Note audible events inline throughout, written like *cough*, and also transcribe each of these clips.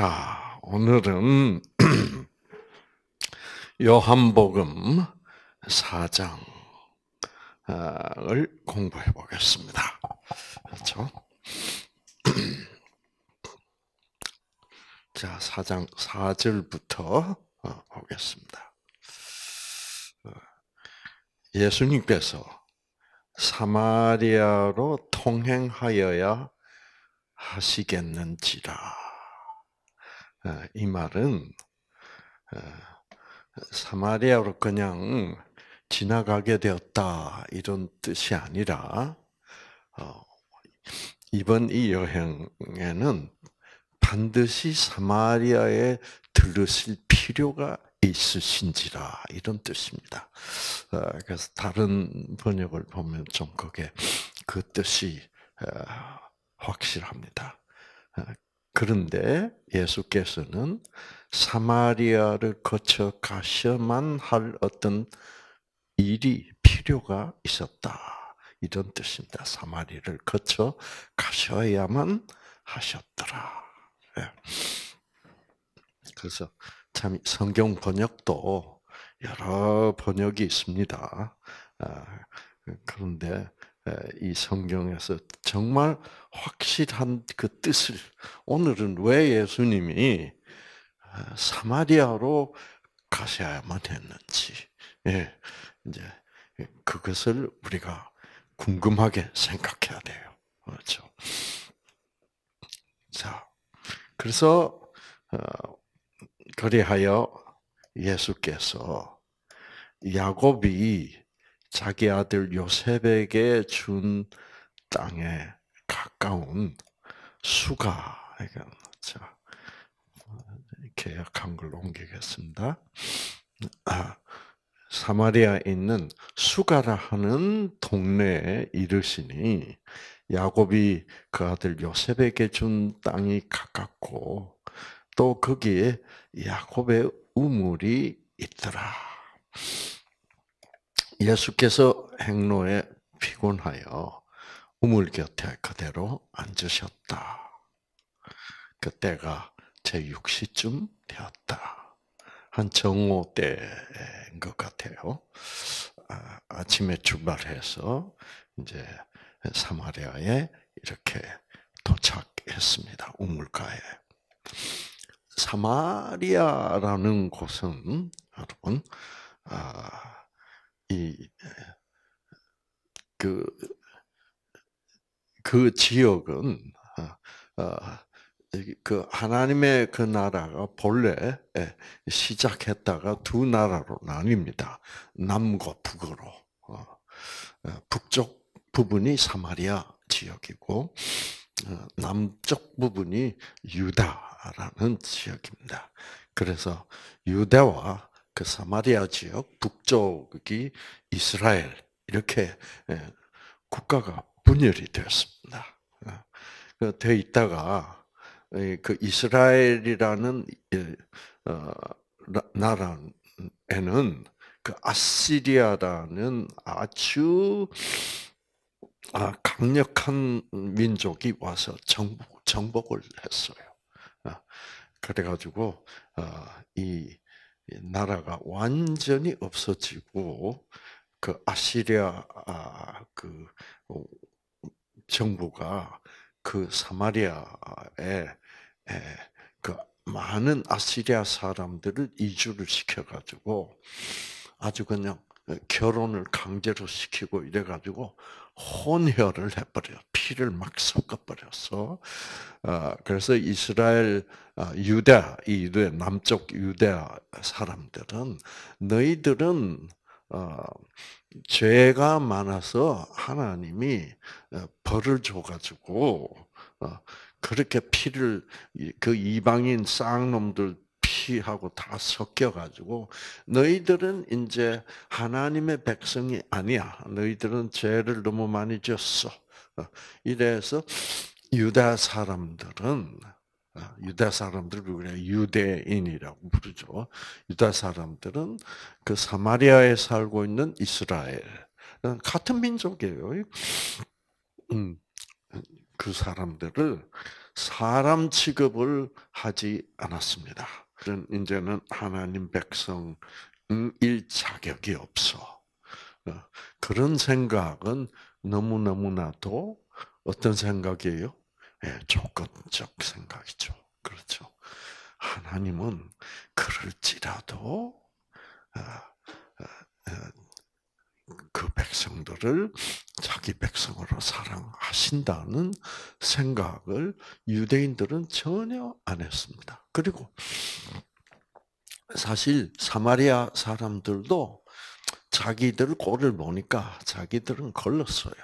자, 오늘은 *clears throat* 요한복음 4장을 공부해 보겠습니다. 그렇죠? *clears throat* 자, 4장 4절부터 어, 보겠습니다. 예수님께서 사마리아로 통행하여야 하시겠는지라. 어, 이 말은 어, 사마리아로 그냥 지나가게 되었다 이런 뜻이 아니라 어, 이번 이 여행에는 반드시 사마리아에 들르실 필요가 있으신지라 이런 뜻입니다. 그래서 다른 번역을 보면 좀 그게 그 뜻이 확실합니다. 그런데 예수께서는 사마리아를 거쳐 가셔만 할 어떤 일이 필요가 있었다. 이런 뜻입니다. 사마리를 거쳐 가셔야만 하셨더라. 예. 그래서 참 성경 번역도 여러 번역이 있습니다. 아, 그런데 이 성경에서 정말 확실한 그 뜻을 오늘은 왜 예수님이 사마리아로 가셔야만 했는지 예, 이제 그것을 우리가 궁금하게 생각해야 돼요. 그렇죠. 자, 그래서 그리하여 어, 예수께서 야곱이 자기 아들 요셉에게 준 땅에 가까운 수가 자 계약한 걸로 옮기겠습니다. 아, 사마리아에 있는 수가라 하는 동네에 이르시니 야곱이 그 아들 요셉에게 준 땅이 가깝고 또 거기에 야곱의 우물이 있더라. 예수께서 행로에 피곤하여 우물 곁에 그대로 앉으셨다. 그때가 제 6시쯤 되었다. 한 정오 때인 것 같아요. 아, 아침에 출발해서 이제 사마리아에 이렇게 도착했습니다. 우물가에. 사마리아라는 곳은 여러분 아, 이그그 그 지역은 어, 어, 그 하나님의 그 나라가 본래 예, 시작했다가 두 나라로 나뉩니다. 남과 북으로 어, 북쪽 부분이 사마리아 지역이고 남쪽 부분이 유다라는 지역입니다. 그래서 유대와 그 사마리아 지역 북쪽이 이스라엘 이렇게 예, 국가가 분열이 되었습니다. 되어 예, 그 있다가 그 이스라엘이라는 예, 어, 나라에는 그 아시리아라는 아주 아, 강력한 민족이 와서 정복, 정복을 했어요. 아, 그래가지고 어, 이 예, 나라가 완전히 없어지고 그 아시리아 아, 그 어, 정부가 그 사마리아에 그 많은 아시리아 사람들을 이주를 시켜가지고 아주 그냥 결혼을 강제로 시키고 이래가지고 혼혈을 해버려 피를 막 섞어버려서 아, 그래서 이스라엘 아, 유대 이 유대 남쪽 유대 사람들은 너희들은 어, 죄가 많아서 하나님이 어, 벌을 줘가지고 어, 그렇게 피를 그 이방인 쌍놈들 피하고 다 섞여가지고 너희들은 이제 하나님의 백성이 아니야. 너희들은 죄를 너무 많이 졌어. 어, 이래서 유다 사람들은 어, 유다 사람들 우리 유대인이라고 부르죠. 유다 사람들은 그 사마리아에 살고 있는 이스라엘 같은 민족이에요. 음, 그 사람들을 사람 취급을 하지 않았습니다. 그런 이제는 하나님 백성일 음, 자격이 없어. 어, 그런 생각은 너무너무나도 어떤 생각이에요? 예, 조건적 생각이죠. 그렇죠. 하나님은 그럴지라도 아, 아, 아, 그 백성들을 자기 백성으로 사랑하신다는 생각을 유대인들은 전혀 안 했습니다. 그리고 사실 사마리아 사람들도 자기들 꼴을 보니까 자기들은 걸렸어요.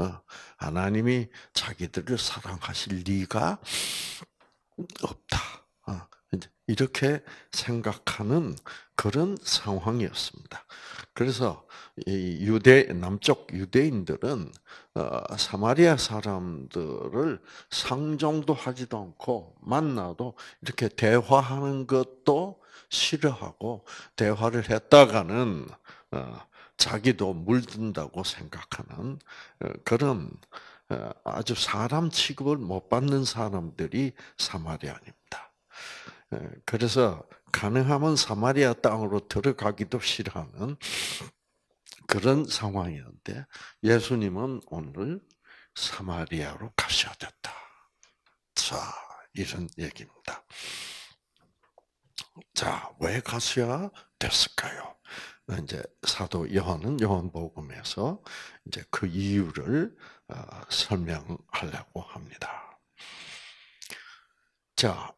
어, 하나님이 자기들을 사랑하실 리가 없다. 어, 이렇게 생각하는 그런 상황이었습니다. 그래서 유대 남쪽 유대인들은 어, 사마리아 사람들을 상종도 하지도 않고 만나도 이렇게 대화하는 것도 싫어하고 대화를 했다가는 어, 자기도 물든다고 생각하는 어, 그런 아주 사람 취급을 못 받는 사람들이 사마리아입니다. 그래서 가능하면 사마리아 땅으로 들어가기도 싫어하는 그런 상황이었는데 예수님은 오늘 사마리아로 가셔야 됐다. 자, 이런 얘기입니다. 자, 왜 가셔야 됐을까요? 이제 사도 요한은 요한복음에서 이제 그 이유를 어, 설명하려고 합니다. 자,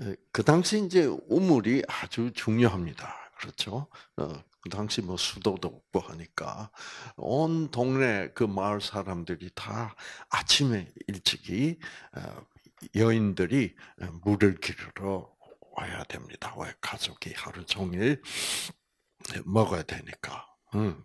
예, 그 당시 이제 우물이 아주 중요합니다. 그렇죠? 어, 그 당시 뭐 수도도 없고 하니까 온 동네 그 마을 사람들이 다 아침에 일찍이 어, 여인들이 어, 물을 기르러 와야 됩니다. 왜 가족이 하루 종일 예, 먹어야 되니까. 음.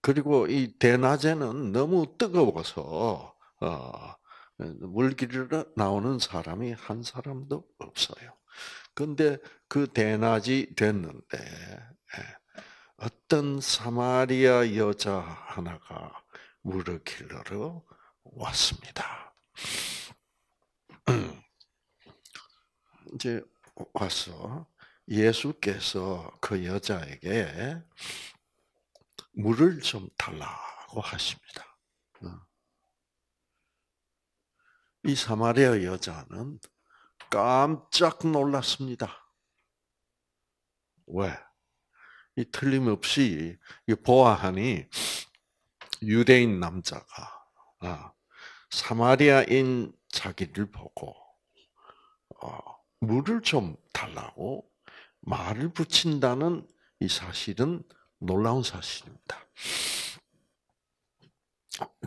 그리고 이 대낮에는 너무 뜨거워서 어, 예, 물기를 나오는 사람이 한 사람도 없어요. 근데 그 대낮이 됐는데 예, 어떤 사마리아 여자 하나가 물을 길러러 왔습니다. *clears throat* 이제 와서 예수께서 그 여자에게 물을 좀 달라고 하십니다. 이 사마리아 여자는 깜짝 놀랐습니다. 왜? 이 틀림없이 보아하니 유대인 남자가 아, 사마리아인 자기를 보고 어, 물을 좀 달라고 말을 붙인다는 이 사실은 놀라운 사실입니다.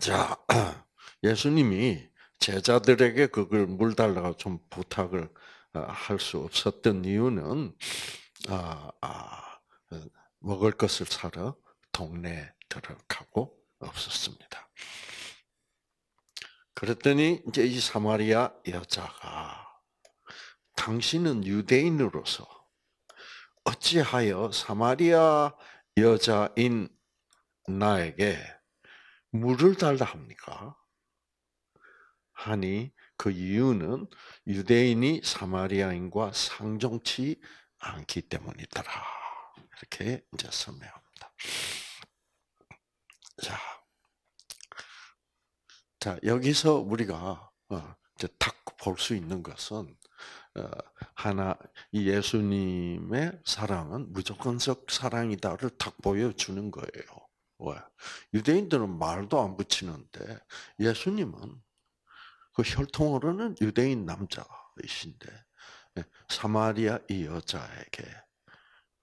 자, *clears throat* 예수님이 제자들에게 그걸 물 달라고 좀 부탁을 어, 할수 없었던 이유는 아, 아, 먹을 것을 사러 동네에 들어가고 없었습니다. 그랬더니 이제 이 사마리아 여자가 당신은 유대인으로서 어찌하여 사마리아 여자인 나에게 물을 달라 합니까? 하니 그 이유는 유대인이 사마리아인과 상종치 않기 때문이더라. 이렇게 이제 설명합니다. 자, 자 여기서 우리가 어, 이제 딱 볼 수 있는 것은 어, 하나 예수님의 사랑은 무조건적 사랑이다를 딱 보여주는 거예요. 왜? 유대인들은 말도 안 붙이는데 예수님은 그 혈통으로는 유대인 남자이신데 예, 사마리아 이 여자에게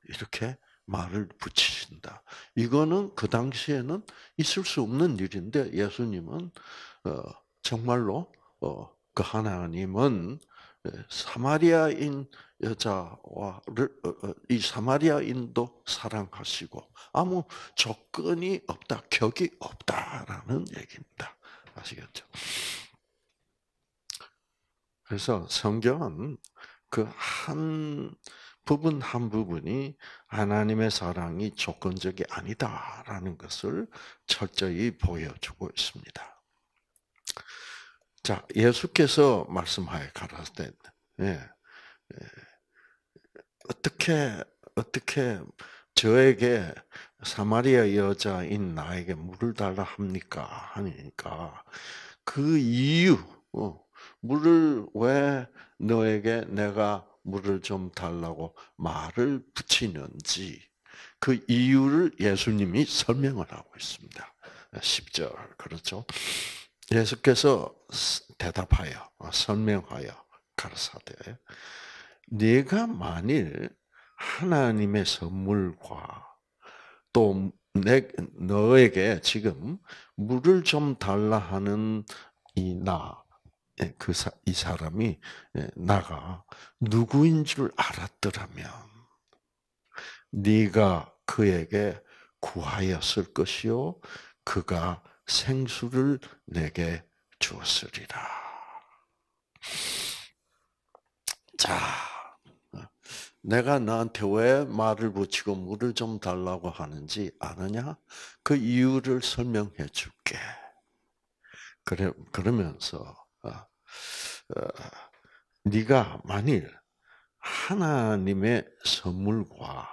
이렇게 말을 붙이신다. 이거는 그 당시에는 있을 수 없는 일인데 예수님은 어, 정말로 어, 그 하나님은 예, 사마리아인 여자와를 어, 이 사마리아인도 사랑하시고 아무 조건이 없다, 격이 없다라는 얘기입니다. 아시겠죠? 그래서 성경은 그 한 부분 한 부분이 하나님의 사랑이 조건적이 아니다라는 것을 철저히 보여주고 있습니다. 자, 예수께서 말씀하여 가라사대, 예, 예, 어떻게 어떻게 저에게 사마리아 여자인 나에게 물을 달라 합니까? 하니까 그 이유, 어, 물을 왜 너에게 내가 물을 좀 달라고 말을 붙이는지 그 이유를 예수님이 설명을 하고 있습니다. 10절 그렇죠? 예수께서 대답하여 어, 설명하여 가르사대 네가 만일 하나님의 선물과 또 내, 너에게 지금 물을 좀 달라 하는 이 나, 예, 그이 사람이 예, 나가 누구인 줄 알았더라면 네가 그에게 구하였을 것이요 그가 생수를 내게 주었으리라. 자, 내가 나한테 왜 말을 붙이고 물을 좀 달라고 하는지 아느냐? 그 이유를 설명해 줄게. 그래 그러면서 어, 어, 네가 만일 하나님의 선물과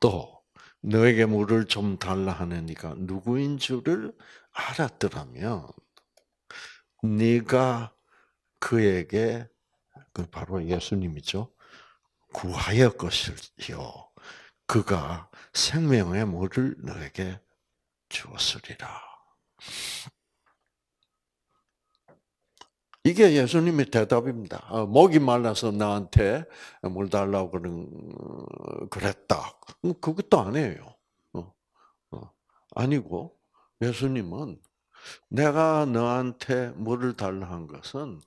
또 너에게 물을 좀 달라 하느니까 누구인 줄을 알았더라면 네가 그에게 그 바로 예수님이죠 구하였것을요 그가 생명의 물을 너에게 주었으리라. 이게 예수님의 대답입니다. 아, 목이 말라서 나한테 물 달라고 그런 어, 그랬다. 음, 그것도 아니에요. 어, 어, 아니고 예수님은 내가 너한테 물을 달라 한 것은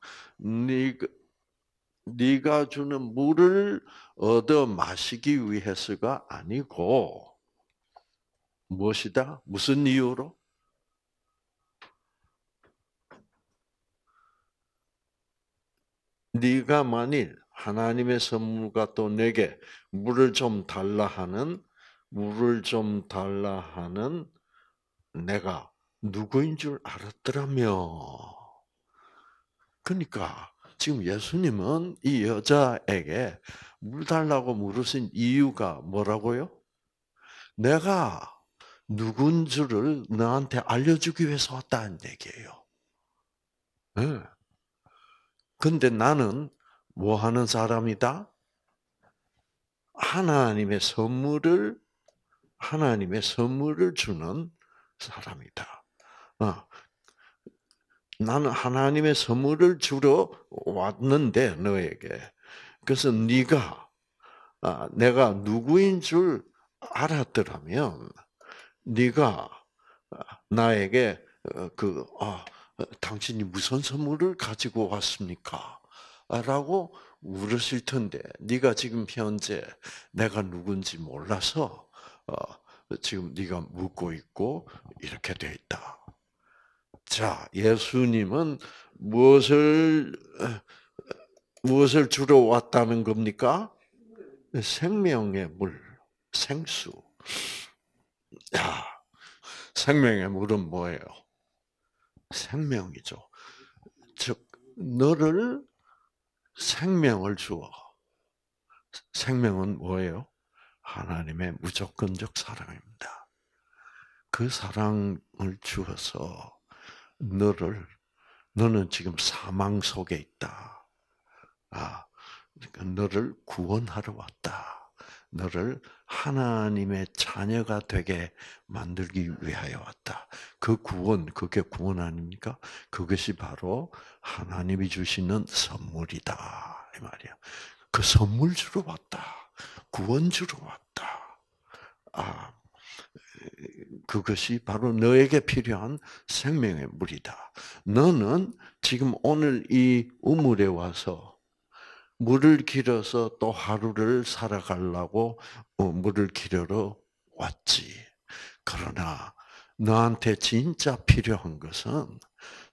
네가 주는 물을 얻어 마시기 위해서가 아니고 무엇이다? 무슨 이유로? 네가 만일 하나님의 선물과 또 내게 물을 좀 달라 하는 물을 좀 달라 하는 내가 누구인 줄 알았더라며. 그러니까 지금 예수님은 이 여자에게 물 달라고 물으신 이유가 뭐라고요? 내가 누군 줄을 너한테 알려주기 위해서 왔다는 얘기예요. 네. 근데 나는 뭐 하는 사람이다? 하나님의 선물을 하나님의 선물을 주는 사람이다. 어. 나는 하나님의 선물을 주러 왔는데 너에게 그래서 네가 아, 내가 누구인 줄 알았더라면 네가 아, 나에게 어, 그 아, 어, 당신이 무슨 선물을 가지고 왔습니까? 라고 물으실 텐데 네가 지금 현재 내가 누군지 몰라서 어, 지금 네가 묻고 있고 이렇게 돼 있다. 자, 예수님은 무엇을 무엇을 주러 왔다는 겁니까? 생명의 물, 생수. 야, 생명의 물은 뭐예요? 생명이죠. 즉 너를 생명을 주어 생명은 뭐예요? 하나님의 무조건적 사랑입니다. 그 사랑을 주어서 너를 너는 지금 사망 속에 있다. 아, 그러니까 너를 구원하러 왔다. 너를 하나님의 자녀가 되게 만들기 위하여 왔다. 그 구원, 그게 구원 아닙니까? 그것이 바로 하나님이 주시는 선물이다. 이 말이야. 그 선물 주러 왔다. 구원 주러 왔다. 아, 그것이 바로 너에게 필요한 생명의 물이다. 너는 지금 오늘 이 우물에 와서 물을 길어서 또 하루를 살아가려고 어, 물을 길러 왔지. 그러나 너한테 진짜 필요한 것은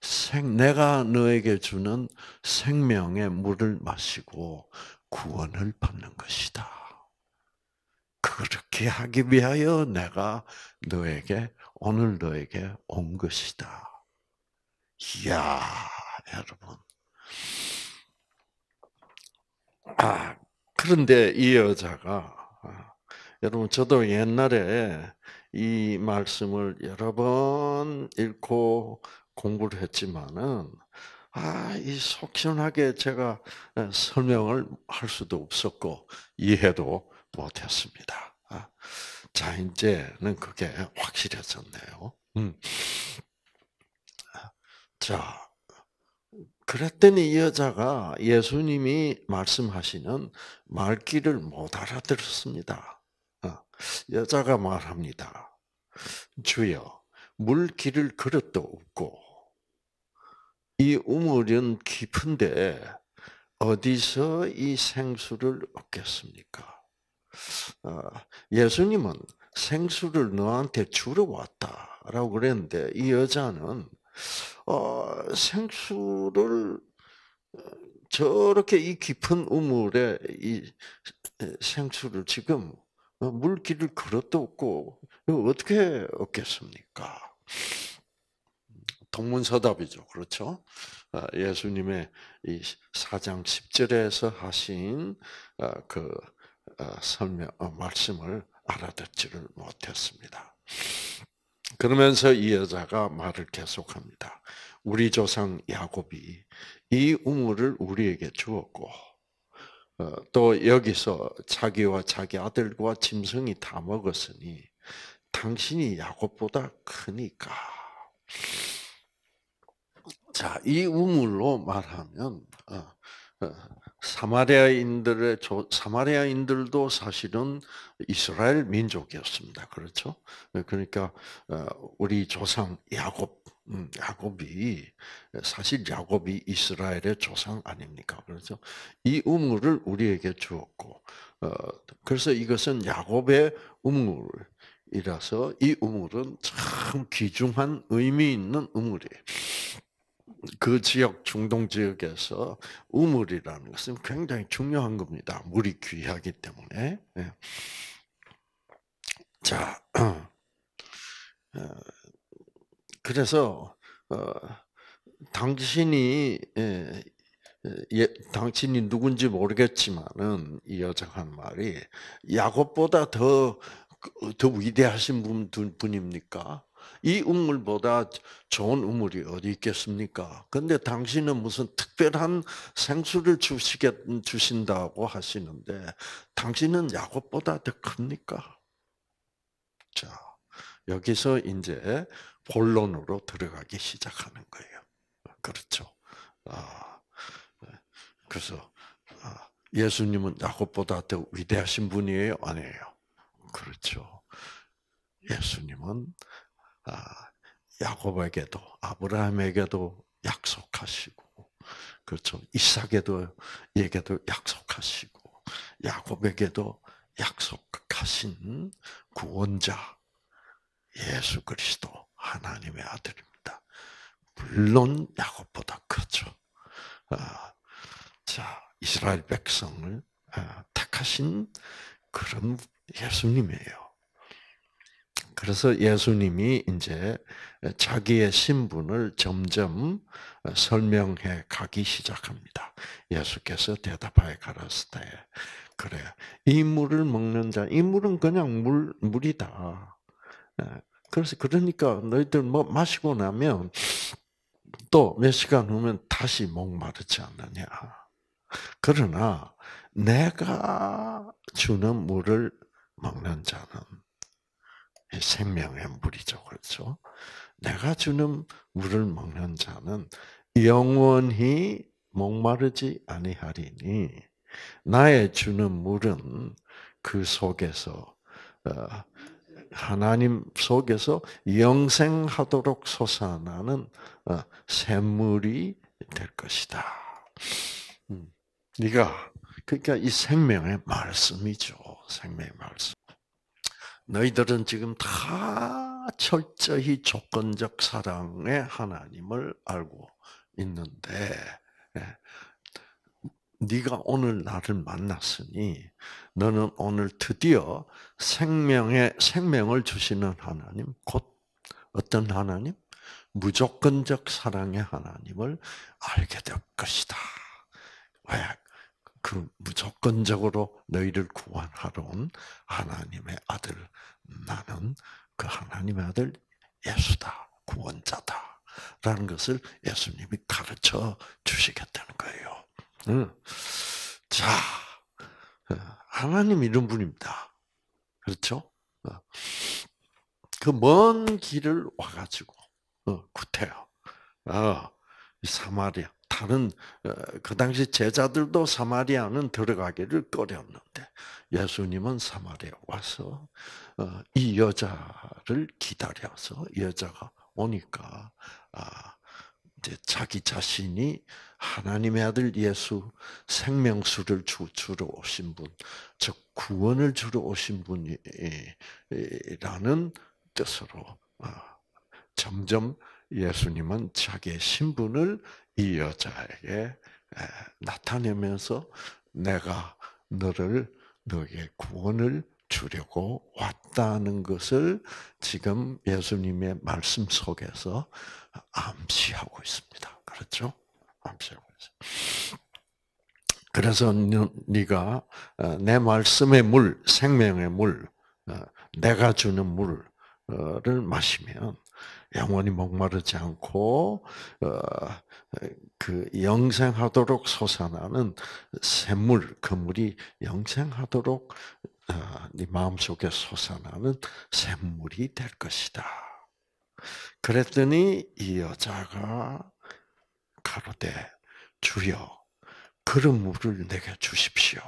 생, 내가 너에게 주는 생명의 물을 마시고 구원을 받는 것이다. 그렇게 하기 위하여 내가 너에게 오늘 너에게 온 것이다. 이야, 여러분. 아, 그런데 이 여자가 아, 여러분 저도 옛날에 이 말씀을 여러 번 읽고 공부를 했지만은 아 이 속시원하게 제가 설명을 할 수도 없었고 이해도 못했습니다. 아, 자 이제는 그게 확실해졌네요. 음. 자 그랬더니 이 여자가 예수님이 말씀하시는 말귀를 못 알아들었습니다. 어, 여자가 말합니다. 주여, 물 길을 그릇도 없고, 이 우물은 깊은데, 어디서 이 생수를 얻겠습니까? 어, 예수님은 생수를 너한테 주러 왔다라고 그랬는데, 이 여자는 어, 생수를 어, 저렇게 이 깊은 우물에 이 생수를 지금 어, 물길을 그릇도 없고 어떻게 얻겠습니까? 동문서답이죠. 그렇죠? 아, 예수님의 이 4장 10절에서 하신 아, 그 아, 설명 어, 말씀을 알아듣지를 못했습니다. 그러면서 이 여자가 말을 계속합니다. 우리 조상 야곱이 이 우물을 우리에게 주었고 어, 또 여기서 자기와 자기 아들과 짐승이 다 먹었으니 당신이 야곱보다 크니까. 자, 이 우물로 말하면 어, 어, 사마리아인들의 조, 사마리아인들도 사실은 이스라엘 민족이었습니다. 그렇죠? 네, 그러니까 어, 우리 조상 야곱 음, 야곱이 사실 야곱이 이스라엘의 조상 아닙니까? 그렇죠? 이 우물을 우리에게 주었고 어, 그래서 이것은 야곱의 우물이라서 이 우물은 참 귀중한 의미 있는 우물이에요. 그 지역 중동 지역에서 우물이라는 것은 굉장히 중요한 겁니다. 물이 귀하기 때문에. 예. 자, 어, 그래서 어, 당신이 예, 예, 예, 당신이 누군지 모르겠지만은 이 여자가 한 말이 야곱보다 더더 그, 위대하신 분 분입니까? 이 우물보다 좋은 우물이 어디 있겠습니까? 근데 당신은 무슨 특별한 생수를 주시겠, 주신다고 하시는데, 당신은 야곱보다 더 큽니까? 자, 여기서 이제 본론으로 들어가기 시작하는 거예요. 그렇죠. 아, 그래서, 아, 예수님은 야곱보다 더 위대하신 분이에요? 아니에요. 그렇죠. 예수님은 아, 야곱에게도 아브라함에게도 약속하시고 그렇죠. 이삭에도 얘게도 약속하시고 야곱에게도 약속하신 구원자 예수 그리스도 하나님의 아들입니다. 물론 야곱보다 크죠. 아, 자 이스라엘 백성을 아, 택하신 그런 예수님이에요. 그래서 예수님이 이제 자기의 신분을 점점 어, 설명해 가기 시작합니다. 예수께서 대답하여 가라스대. 그래. 이 물을 먹는 자, 이 물은 그냥 물, 물이다. 어, 그래서 그러니까 너희들 뭐 마시고 나면 또 몇 시간 후면 다시 목마르지 않느냐. 그러나 내가 주는 물을 먹는 자는 생명의 물이죠. 그렇죠? 내가 주는 물을 먹는 자는 영원히 목마르지 아니하리니 나의 주는 물은 그 속에서 어, 하나님 속에서 영생하도록 솟아나는 어, 샘물이 될 것이다. 네가 음, 그러니까 이 생명의 말씀이죠. 생명의 말씀. 너희들은 지금 다 철저히 조건적 사랑의 하나님을 알고 있는데 예, 네가 오늘 나를 만났으니 너는 오늘 드디어 생명의 생명을 주시는 하나님 곧 어떤 하나님 무조건적 사랑의 하나님을 알게 될 것이다. 왜그 무조건적으로 너희를 구원하러 온 하나님의 아들 나는 그 하나님의 아들 예수다 구원자다 라는 것을 예수님이 가르쳐 주시겠다는 거예요. 자 어, 하나님 이런 분입니다. 그렇죠? 어. 그먼 길을 와가지고 어, 구태여 사마리아 다른 어, 그 당시 제자들도 사마리아는 들어가기를 꺼렸는데 예수님은 사마리아 와서 어, 이 여자를 기다려서 여자가 오니까 아, 이제 자기 자신이 하나님의 아들 예수 생명수를 주, 주러 오신 분, 즉 구원을 주러 오신 분이라는 뜻으로 아, 점점 예수님은 자기의 신분을 이 여자에게 나타내면서 내가 너를 너에게 구원을 주려고 왔다는 것을 지금 예수님의 말씀 속에서 암시하고 있습니다. 그렇죠? 암시하고 있어요. 그래서 네가 어, 내 말씀의 물, 생명의 물, 어, 내가 주는 물을 마시면 영원히 목마르지 않고 어, 그 영생하도록 솟아나는 샘물 그물이 영생하도록 어, 네 마음 속에 솟아나는 샘물이 될 것이다. 그랬더니 이 여자가 가로되 주여 그런 물을 내게 주십시오.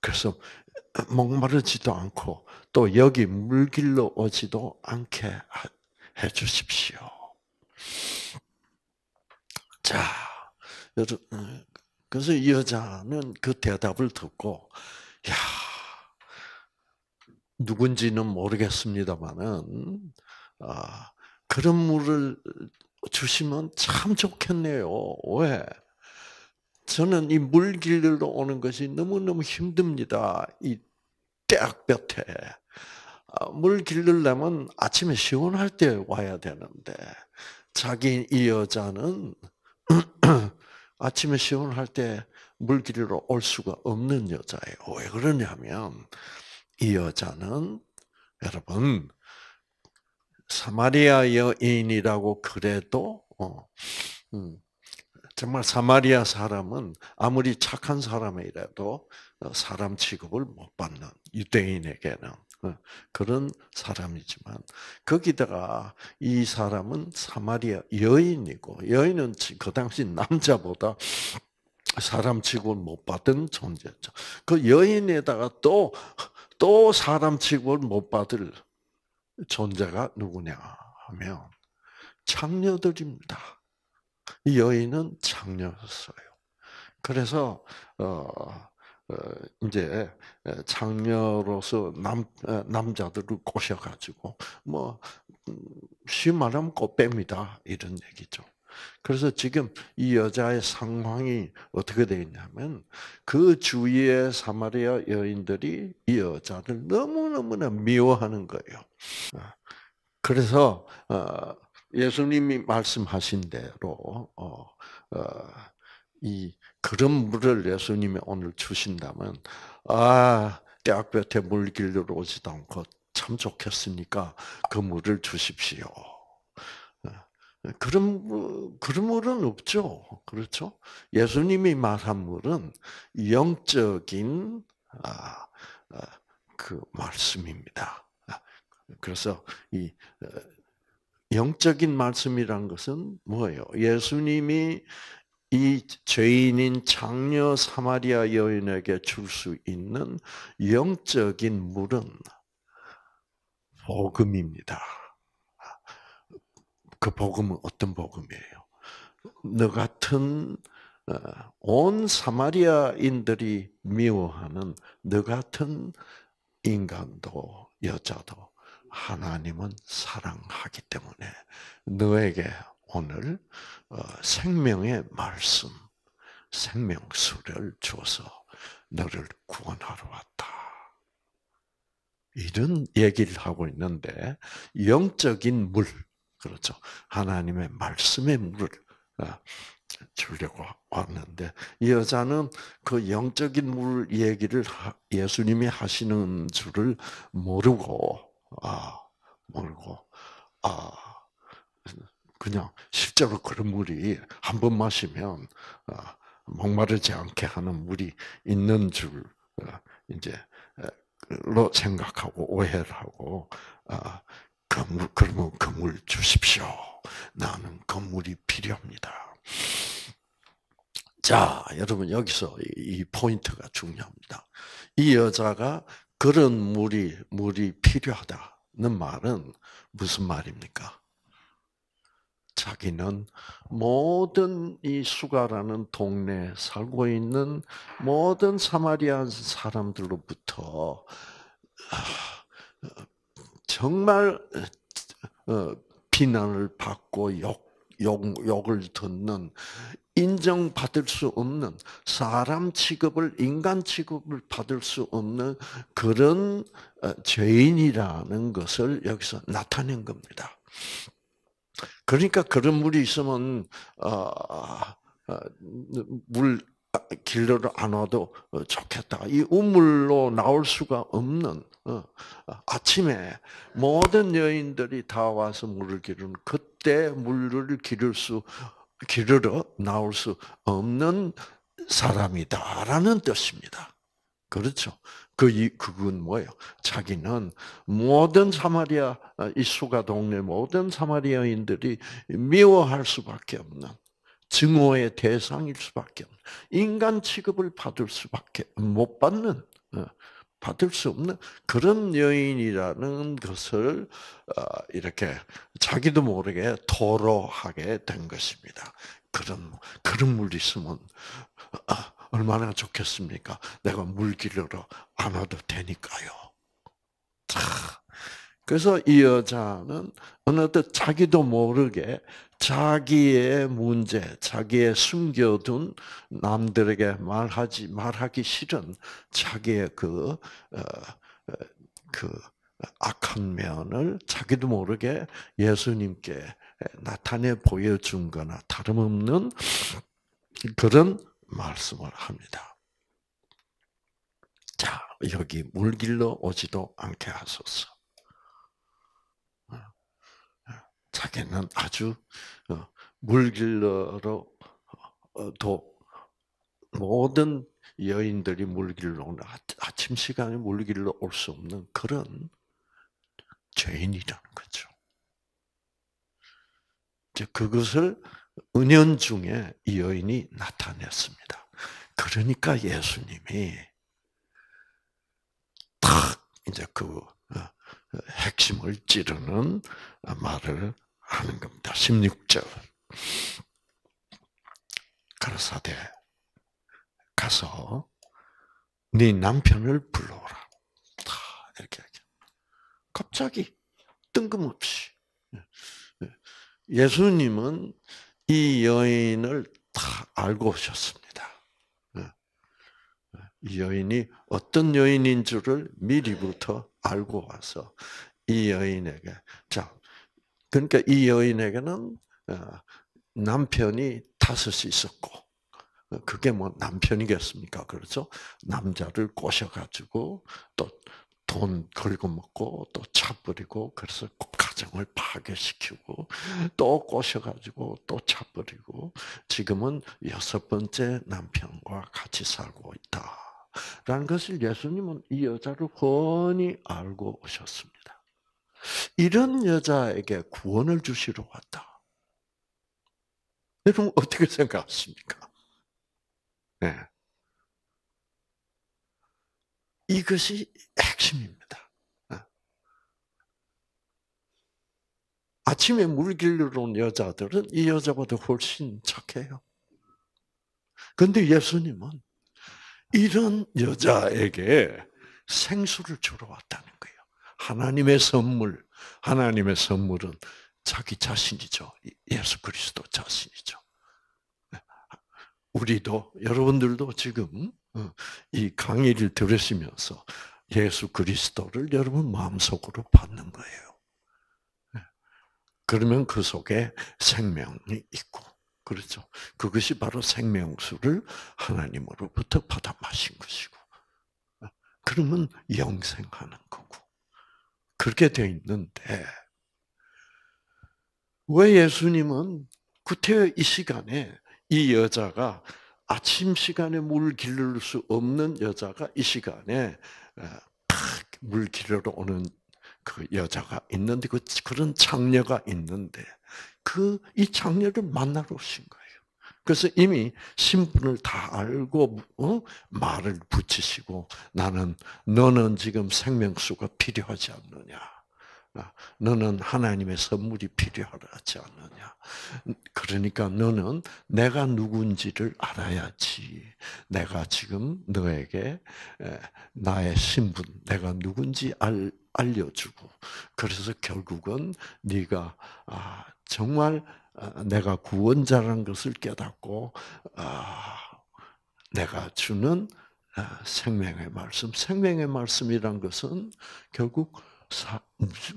그래서 목마르지도 않고 또 여기 물길로 오지도 않게 해 주십시오. 자, 그래서 이 여자는 그 대답을 듣고, 야, 누군지는 모르겠습니다만은, 아, 그런 물을 주시면 참 좋겠네요. 왜? 저는 이 물길로 오는 것이 너무너무 힘듭니다. 이 떼악볕에. 어, 물 길르려면 아침에 시원할 때 와야 되는데 자기 이 여자는 *clears throat* 아침에 시원할 때 물 길러 올 수가 없는 여자예요. 왜 그러냐면 이 여자는 여러분 사마리아 여인이라고 그래도 어, 음, 정말 사마리아 사람은 아무리 착한 사람이라도 어, 사람 취급을 못 받는 유대인에게는 어, 그런 사람이지만 거기다가 이 사람은 사마리아 여인이고 여인은 그 당시 남자보다 사람 취급을 못 받은 존재였죠. 그 여인에다가 또 또 사람 취급을 못 받을 존재가 누구냐 하면 장녀들입니다이 여인은 창녀였어요. 그래서 어 어, 이제 장녀로서 남 남자들을 꼬셔가지고 뭐 쉽게 음, 말하면 꽃뱀이다 이런 얘기죠. 그래서 지금 이 여자의 상황이 어떻게 되어 있냐면 그 주위의 사마리아 여인들이 이 여자를 너무너무나 미워하는 거예요. 어, 그래서 어, 예수님이 말씀하신 대로 이 그런 물을 예수님이 오늘 주신다면 아 대학볕에 물길로 오지도 않고 참 좋겠으니까 그 물을 주십시오. 예, 그런 그런 물은 없죠. 그렇죠? 예수님이 말한 물은 영적인 아, 아 그 말씀입니다. 아, 그래서 이 어, 영적인 말씀이란 것은 뭐예요? 예수님이 이 죄인인 장녀 사마리아 여인에게 줄 수 있는 영적인 물은 복음입니다. 그 복음은 어떤 복음이에요? 너 같은 어, 온 사마리아인들이 미워하는 너 같은 인간도 여자도 하나님은 사랑하기 때문에 너에게 오늘 어, 생명의 말씀, 생명수를 줘서 너를 구원하러 왔다. 이런 얘기를 하고 있는데 영적인 물, 그렇죠. 하나님의 말씀의 물을 어, 주려고 왔는데 이 여자는 그 영적인 물 얘기를 예수님이 하시는 줄을 모르고 아 모르고 아 그냥 실제로 그런 물이 한 번 마시면 어, 목마르지 않게 하는 물이 있는 줄 어, 이제 로 생각하고 오해를 하고 어, 그물 그러면 그 물 주십시오. 나는 그물이 필요합니다. 자, 여러분 여기서 이 포인트가 중요합니다. 이 여자가 그런 물이 물이 필요하다는 말은 무슨 말입니까? 자기는 모든 이 수가라는 동네에 살고 있는 모든 사마리아 사람들로부터 아, 정말 어, 비난을 받고 욕, 욕, 욕을 듣는 인정받을 수 없는 사람 취급을 인간 취급을 받을 수 없는 그런 어, 죄인이라는 것을 여기서 나타낸 겁니다. 그러니까 그런 물이 있으면 아물 어, 어, 아, 길러를 안 와도 어, 좋겠다. 이 우물로 나올 수가 없는 아침에 모든 여인들이 다 와서 물을 기르는 그때 물을 기를 수 기르러 나올 수 없는 사람이다라는 뜻입니다. 그렇죠. 그, 이, 그건 뭐예요? 자기는 모든 사마리아, 아, 이수가 동네 모든 사마리아인들이 미워할 수밖에 없는, 증오의 대상일 수밖에 없는, 인간 취급을 받을 수밖에, 못 받는, 어, 받을 수 없는 그런 여인이라는 것을 어, 이렇게 자기도 모르게 도로하게 된 것입니다. 그런 그런 물 있으면 어, 얼마나 좋겠습니까? 내가 물 기르러 안 와도 되니까요. 자, 그래서 이 여자는 어느덧 자기도 모르게 자기의 문제, 자기의 숨겨둔 남들에게 말하지 말하기 싫은 자기의 그그 어, 어, 그 악한 면을 자기도 모르게 예수님께 나타내 보여준 거나 다름없는 그런 말씀을 합니다. 자, 여기 물길로 오지도 않게 하소서. 자기는 아주 어, 물길로도 어, 모든 여인들이 물길로 오는 아, 아침 시간에 물길로 올 수 없는 그런 죄인이라는 거죠. 그것을 은연 중에 이 여인이 나타냈습니다. 그러니까 예수님이 탁 이제 그 어, 핵심을 찌르는 말을 하는 겁니다. 16절. 가라사대 가서 네 남편을 불러오라. 이렇게 갑자기 뜬금없이 예, 예. 예수님은 이 여인을 다 알고 오셨습니다. 예. 이 여인이 어떤 여인인 줄을 미리부터 알고 와서 이 여인에게 자 그러니까 이 여인에게는 어, 남편이 다섯 있었고 어, 그게 뭐 남편이겠습니까? 그렇죠? 남자를 꼬셔가지고 또돈 긁어먹고 또차 버리고 그래서 가정을 파괴시키고 또 꼬셔가지고 또차 버리고 지금은 여섯 번째 남편과 같이 살고 있다. 라는 것을 예수님은 이 여자를 훤히 알고 오셨습니다. 이런 여자에게 구원을 주시러 왔다. 여러분 어떻게 생각하십니까? 네. 이것이 핵심입니다. 아. 아침에 물길로 온 여자들은 이 여자보다 훨씬 착해요. 근데 예수님은 이런 여자에게 생수를 주러 왔다는 거예요. 하나님의 선물, 하나님의 선물은 자기 자신이죠. 예수 그리스도 자신이죠. 네. 우리도, 여러분들도 지금 이 강의를 들으시면서 예수 그리스도를 여러분 마음속으로 받는 거예요. 네. 그러면 그 속에 생명이 있고, 그렇죠. 그것이 바로 생명수를 하나님으로부터 받아 마신 것이고, 네. 그러면 영생하는 거고, 그렇게 되어 있는데, 왜 예수님은 구태여 이 시간에 이 여자가 아침 시간에 물 기를 수 없는 여자가 이 시간에 어, 물 기르러 오는 그 여자가 있는데 그 그런 장녀가 있는데 그 이 장녀를 만나러 오신 거예요. 그래서 이미 신분을 다 알고 어? 말을 붙이시고 나는 너는 지금 생명수가 필요하지 않느냐. 너는 하나님의 선물이 필요하지 않느냐. 그러니까 너는 내가 누군지를 알아야지. 내가 지금 너에게 나의 신분, 내가 누군지 알, 알려주고. 그래서 결국은 네가 아, 정말 아, 내가 구원자란 것을 깨닫고 아, 내가 주는 생명의 말씀, 생명의 말씀이란 것은 결국 사,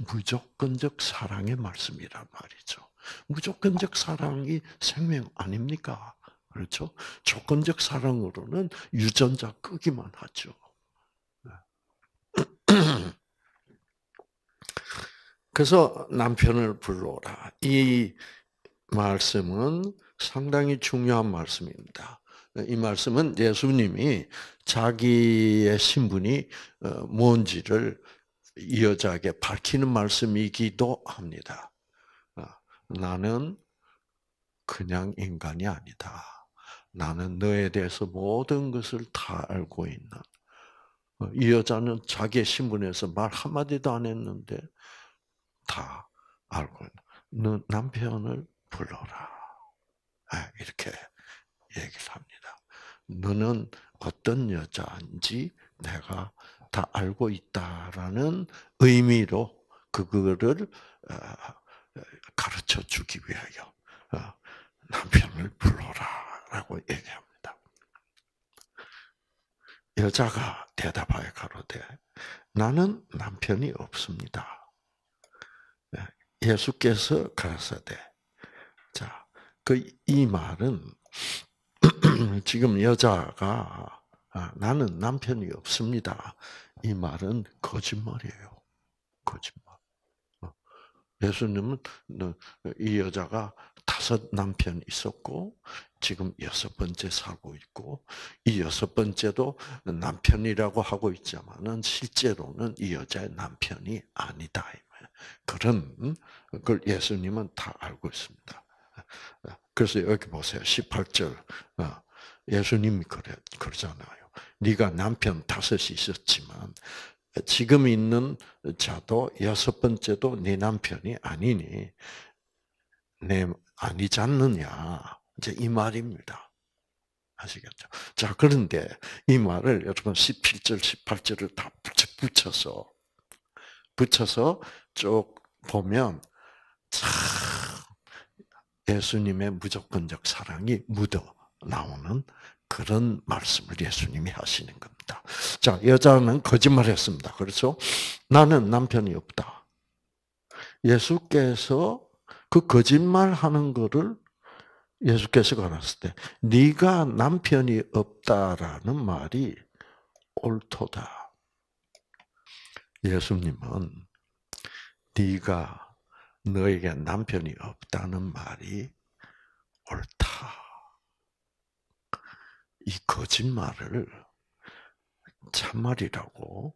무조건적 사랑의 말씀이란 말이죠. 무조건적 사랑이 생명 아닙니까? 그렇죠? 조건적 사랑으로는 유전자 끄기만 하죠. *clears throat* 그래서 남편을 불러라. 이 말씀은 상당히 중요한 말씀입니다. 이 말씀은 예수님이 자기의 신분이 어, 뭔지를 이 여자에게 밝히는 말씀이기도 합니다. 어, 나는 그냥 인간이 아니다. 나는 너에 대해서 모든 것을 다 알고 있는. 어, 이 여자는 자기의 신분에서 말 한마디도 안 했는데 다 알고 있는. 너 남편을 불러라. 아, 이렇게 얘기를 합니다. 너는 어떤 여자인지 내가 다 알고 있다라는 의미로 그거를 어, 가르쳐 주기 위하여 어, 남편을 불러라라고 얘기합니다. 여자가 대답하여 가로되 나는 남편이 없습니다. 예수께서 가라사대 자, 그 이 말은 *clears throat* 지금 여자가 아, 나는 남편이 없습니다. 이 말은 거짓말이에요. 거짓말. 어. 예수님은 이 여자가 다섯 남편 있었고 지금 여섯 번째 살고 있고 이 여섯 번째도 남편이라고 하고 있지만은 실제로는 이 여자의 남편이 아니다. 그런 걸 예수님은 다 알고 있습니다. 그래서 여기 보세요. 18절 어. 예수님이 그래 그러잖아요. 네가 남편 다섯이 있었지만 지금 있는 자도 여섯 번째도 네 남편이 아니니 내 아니지 않느냐 이제 이 말입니다. 아시겠죠? 자 그런데 이 말을 여러분 17절 18절을 다 붙여서 붙여서 쭉 보면 참 예수님의 무조건적 사랑이 묻어 나오는 그런 말씀을 예수님이 하시는 겁니다. 자, 여자는 거짓말했습니다. 그렇죠? 나는 남편이 없다. 예수께서 그 거짓말하는 거를 예수께서 가났을 때 네가 남편이 없다라는 말이 옳도다. 예수님은 네가 너에게 남편이 없다는 말이 옳다. 이 거짓말을 참말이라고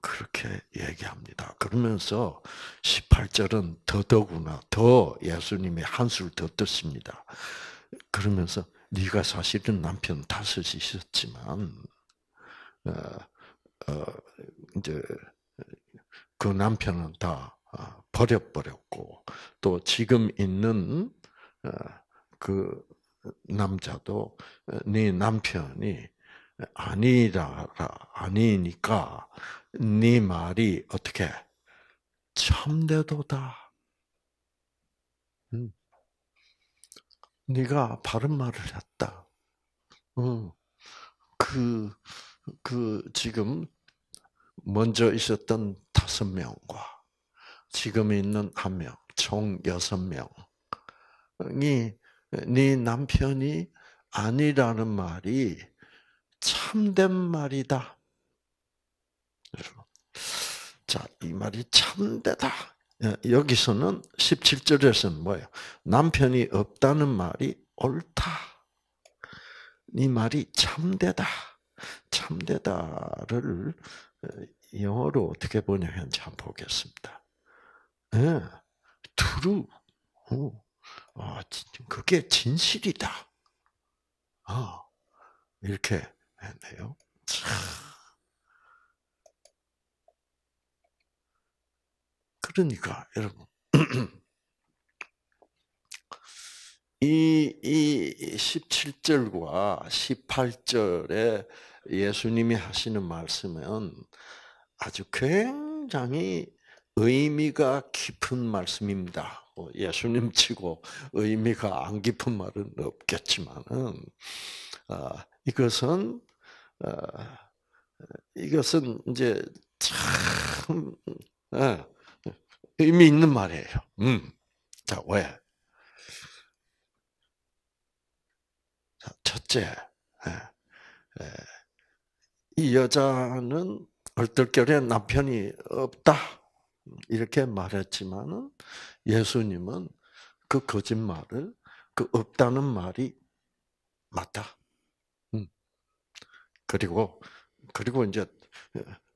그렇게 얘기합니다. 그러면서 18절은 더더구나 더 예수님이 한술 더 떴습니다. 그러면서 네가 사실은 남편 다섯이 있었지만 어, 어, 이제 그 남편은 다 어, 버려버렸고 또 지금 있는 어, 그 남자도 어, 네 남편이 아니라 아니니까 네 말이 어떻게 참되도다. 음. 네가 바른 말을 했다. 음. 그, 그, 지금, 먼저 있었던 다섯 명과 지금 있는 한 명, 총 여섯 명이 네 남편이 아니라는 말이 참된 말이다. 자, 이 말이 참되다. 예, 여기서는 17절에서는 뭐예요? 남편이 없다는 말이 옳다. 네 말이 참되다. 참되다를 어, 영어로 어떻게 번역했는지 한번 보겠습니다. 네. 예, true. 어, 그게 진실이다. 어, 이렇게 했네요. 그러니까 여러분 *clears throat* 이, 이 17절과 18절에 예수님이 하시는 말씀은 아주 굉장히 의미가 깊은 말씀입니다. 뭐 예수님 치고 의미가 안 깊은 말은 없겠지만은 아, 이것은 아, 이것은 이제 참 아, 의미 있는 말이에요. 음. 자 왜? 자, 첫째, 예, 예, 이 여자는 얼떨결에 남편이 없다. 이렇게 말했지만 예수님은 그 거짓말을 그 없다는 말이 맞다. 음. 그리고 그리고 이제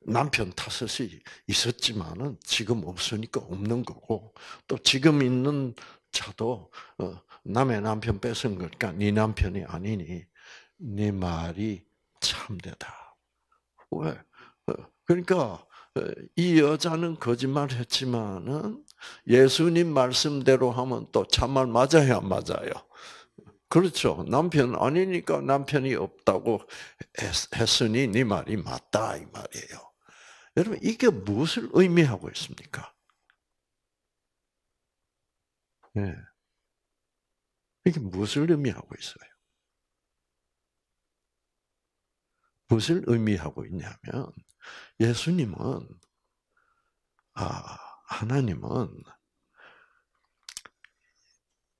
남편 탓이 있었지만은 지금 없으니까 없는 거고 또 지금 있는 차도 어, 남의 남편 뺏은 거니까 네 남편이 아니니 네 말이 참되다. 왜? 어, 그러니까 이 여자는 거짓말했지만은 예수님 말씀대로 하면 또 참말 맞아요, 맞아요? 그렇죠. 남편 아니니까 남편이 없다고 했으니 네 말이 맞다 이 말이에요. 여러분 이게 무엇을 의미하고 있습니까? 네. 이게 무엇을 의미하고 있어요? 무엇을 의미하고 있냐면 예수님은 아 하나님은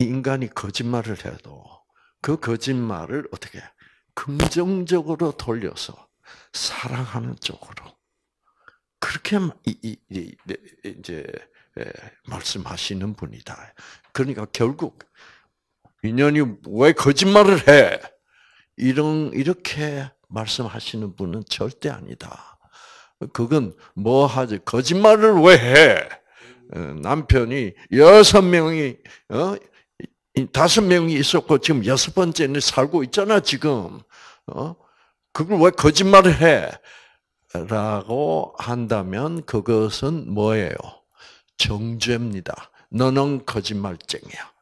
인간이 거짓말을 해도 그 거짓말을 어떻게 긍정적으로 돌려서 사랑하는 쪽으로 그렇게 네, 이제 예, 말씀하시는 분이다. 그러니까 결국 인연이 왜 거짓말을 해? 이런 이렇게 말씀하시는 분은 절대 아니다. 그건 뭐 하지? 거짓말을 왜 해? 어, 남편이 여섯 명이 어? 다섯 명이 있었고 지금 여섯 번째는 살고 있잖아 지금 어? 그걸 왜 거짓말을 해? 라고 한다면 그것은 뭐예요? 정죄입니다. 너는 거짓말쟁이야.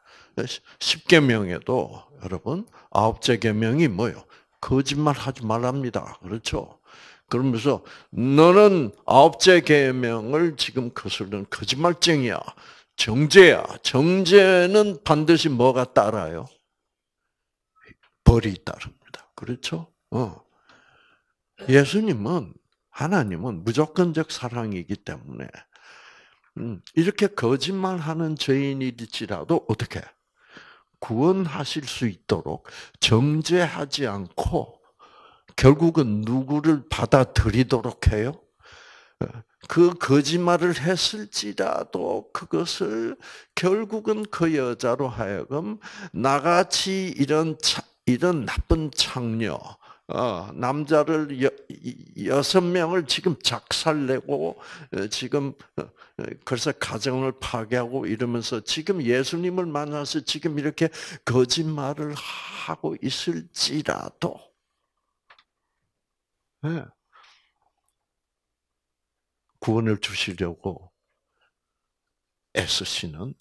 십계명에도 여러분 아홉째 계명이 뭐요? 거짓말하지 말랍니다. 그렇죠? 그러면서 너는 아홉째 계명을 지금 거슬는 거짓말쟁이야. 정죄야. 정죄는 반드시 뭐가 따라요? 벌이 따릅니다. 그렇죠? 어. 예수님은 하나님은 무조건적 사랑이기 때문에 음, 이렇게 거짓말하는 죄인일지라도 어떻게 구원하실 수 있도록 정죄하지 않고 결국은 누구를 받아들이도록 해요? 그 거짓말을 했을지라도 그것을 결국은 그 여자로 하여금 나같이 이런 차, 이런 나쁜 창녀 어, 남자를 여, 여섯 명을 지금 작살내고 어, 지금 어, 글쎄 가정을 파괴하고 이러면서 지금 예수님을 만나서 지금 이렇게 거짓말을 하고 있을지라도 네. 구원을 주시려고 애쓰시는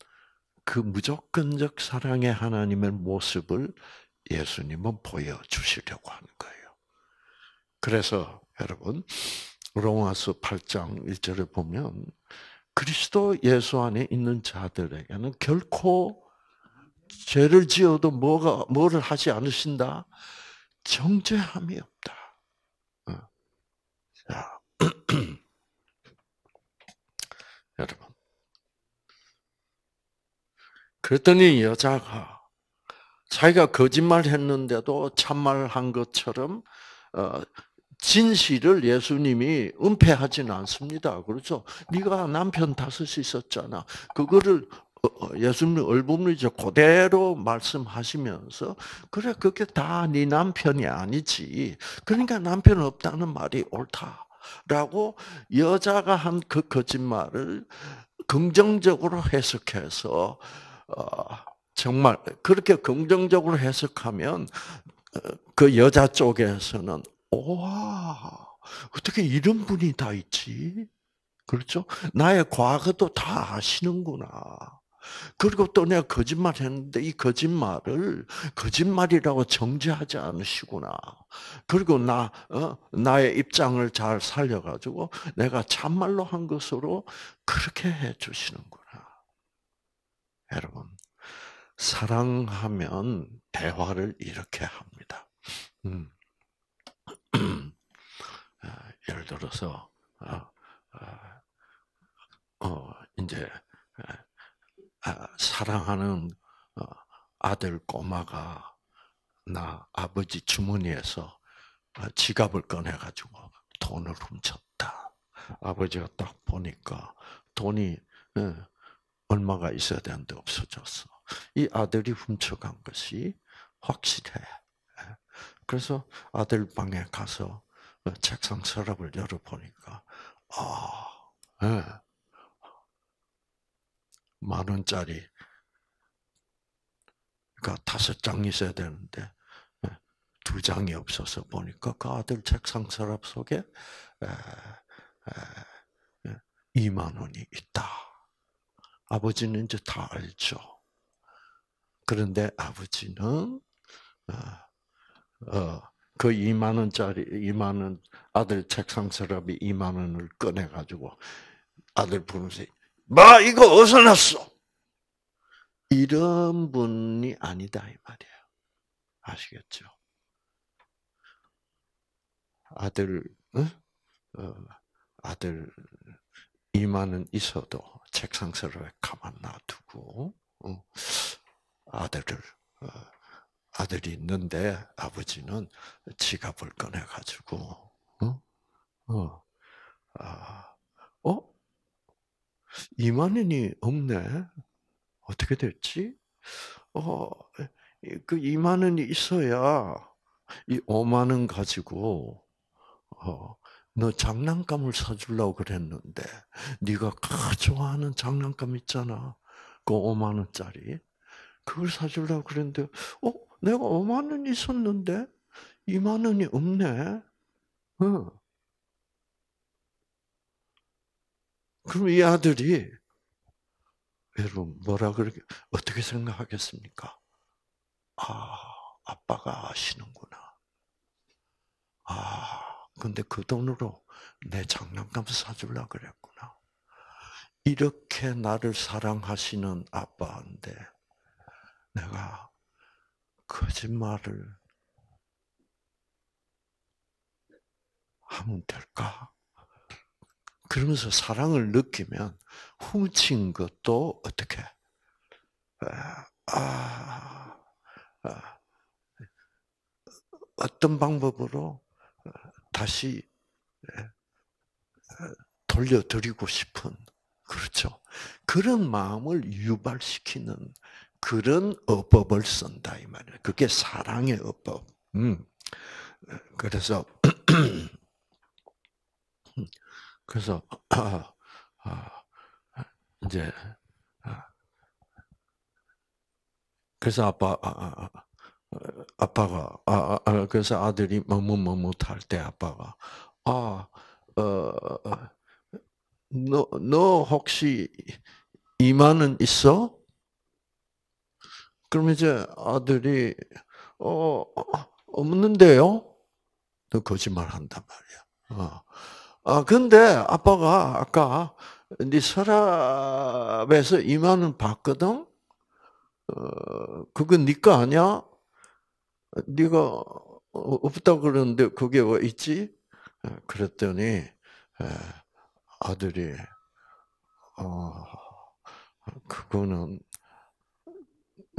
그 무조건적 사랑의 하나님의 모습을 예수님은 보여주시려고 하는 거예요. 그래서 여러분, 로마서 8장 1절을 보면 그리스도 예수 안에 있는 자들에게는 결코 죄를 지어도 뭐가 뭐를 하지 않으신다. 정죄하며 *clears throat* 여러분. 그랬더니 여자가 자기가 거짓말 했는데도 참말한 것처럼 어, 진실을 예수님이 은폐하진 않습니다. 그렇죠? 네가 남편 다섯 있었잖아. 그거를 어, 어, 예수님 얼부무죠 그대로 말씀하시면서 그래 그게 다 네 남편이 아니지. 그러니까 남편 없다는 말이 옳다. 라고 여자가 한 그 거짓말을 긍정적으로 해석해서 어, 정말 그렇게 긍정적으로 해석하면 어, 그 여자 쪽에서는 와 어떻게 이런 분이 다 있지? 그렇죠? 나의 과거도 다 아시는구나. 그리고 또 내가 거짓말 했는데 이 거짓말을 거짓말이라고 정죄하지 않으시구나. 그리고 나, 어? 나의 입장을 잘 살려가지고 내가 참말로 한 것으로 그렇게 해주시는구나. 여러분, 사랑하면 대화를 이렇게 합니다. 음. *clears throat* 아, 예를 들어서, 어, 어, 이제, 아, 사랑하는 어, 아들 꼬마가 나 아버지 주머니에서 어, 지갑을 꺼내 가지고 돈을 훔쳤다. 아버지가 딱 보니까 돈이 어, 얼마가 있어야 되는데 없어졌어. 이 아들이 훔쳐간 것이 확실해. 그래서 아들 방에 가서 책상 서랍을 열어보니까, 아, 예. 만 원짜리. 그러니까 다섯 장 있어야 되는데 예, 두 장이 없어서 보니까 그 아들 책상 서랍 속에 2만 예, 원이 있다. 아버지는 이제 다 알죠. 그런데 아버지는 어, 어, 그 2만 원짜리 2만 원 아들 책상 서랍이 2만 원을 꺼내 가지고 아들 부르세요 마 이거 어디서 났어? 이런 분이 아니다 이 말이에요. 아시겠죠? 아들 어? 어, 아들 이마는 있어도 책상 서로 가만 놔두고 어? 아들을 어, 아들이 있는데 아버지는 지갑을 꺼내 가지고 어? 어? 아, 어? 2만 원이 없네. 어떻게 됐지? 어, 그 2만 원이 있어야 이 5만 원 가지고 어, 너 장난감을 사주려고 그랬는데 네가 좋아하는 장난감 있잖아. 그 5만 원짜리. 그걸 사주려고 그랬는데 어? 내가 5만 원 있었는데 2만 원이 없네. 응. 그럼 이 아들이 여러분 뭐라 그렇게 어떻게 생각하겠습니까? 아, 아빠가 아시는구나. 아, 근데 그 돈으로 내 장난감 사주려 그랬구나. 이렇게 나를 사랑하시는 아빠인데 내가 거짓말을 하면 될까? 그러면서 사랑을 느끼면 훔친 것도 어떻게 아, 아, 아. 어떤 방법으로 다시 예, 돌려드리고 싶은 그렇죠. 그런 마음을 유발시키는 그런 어법을 쓴다 이 말이에요. 그게 사랑의 어법. 음. 그래서 *clears throat* 음. 그래서 *clears throat* 아, 이제 아, 그래서 아빠 아, 아, 아 빠가 아, 그래서 아들이 머뭇머뭇할 때 아빠가 아 어, 너, 너 혹시 이마는 있어? 그럼 이제 아들이 어 없는데요? 너 거짓말한단 말이야. 어. 아, 근데 아빠가 아까 네 서랍에서 2만 원 봤거든? 어, 그건 네 거 아니야? 네가 어, 없다 그러는데 그게 왜 뭐 있지? 어, 그랬더니 아들이 어, 그거는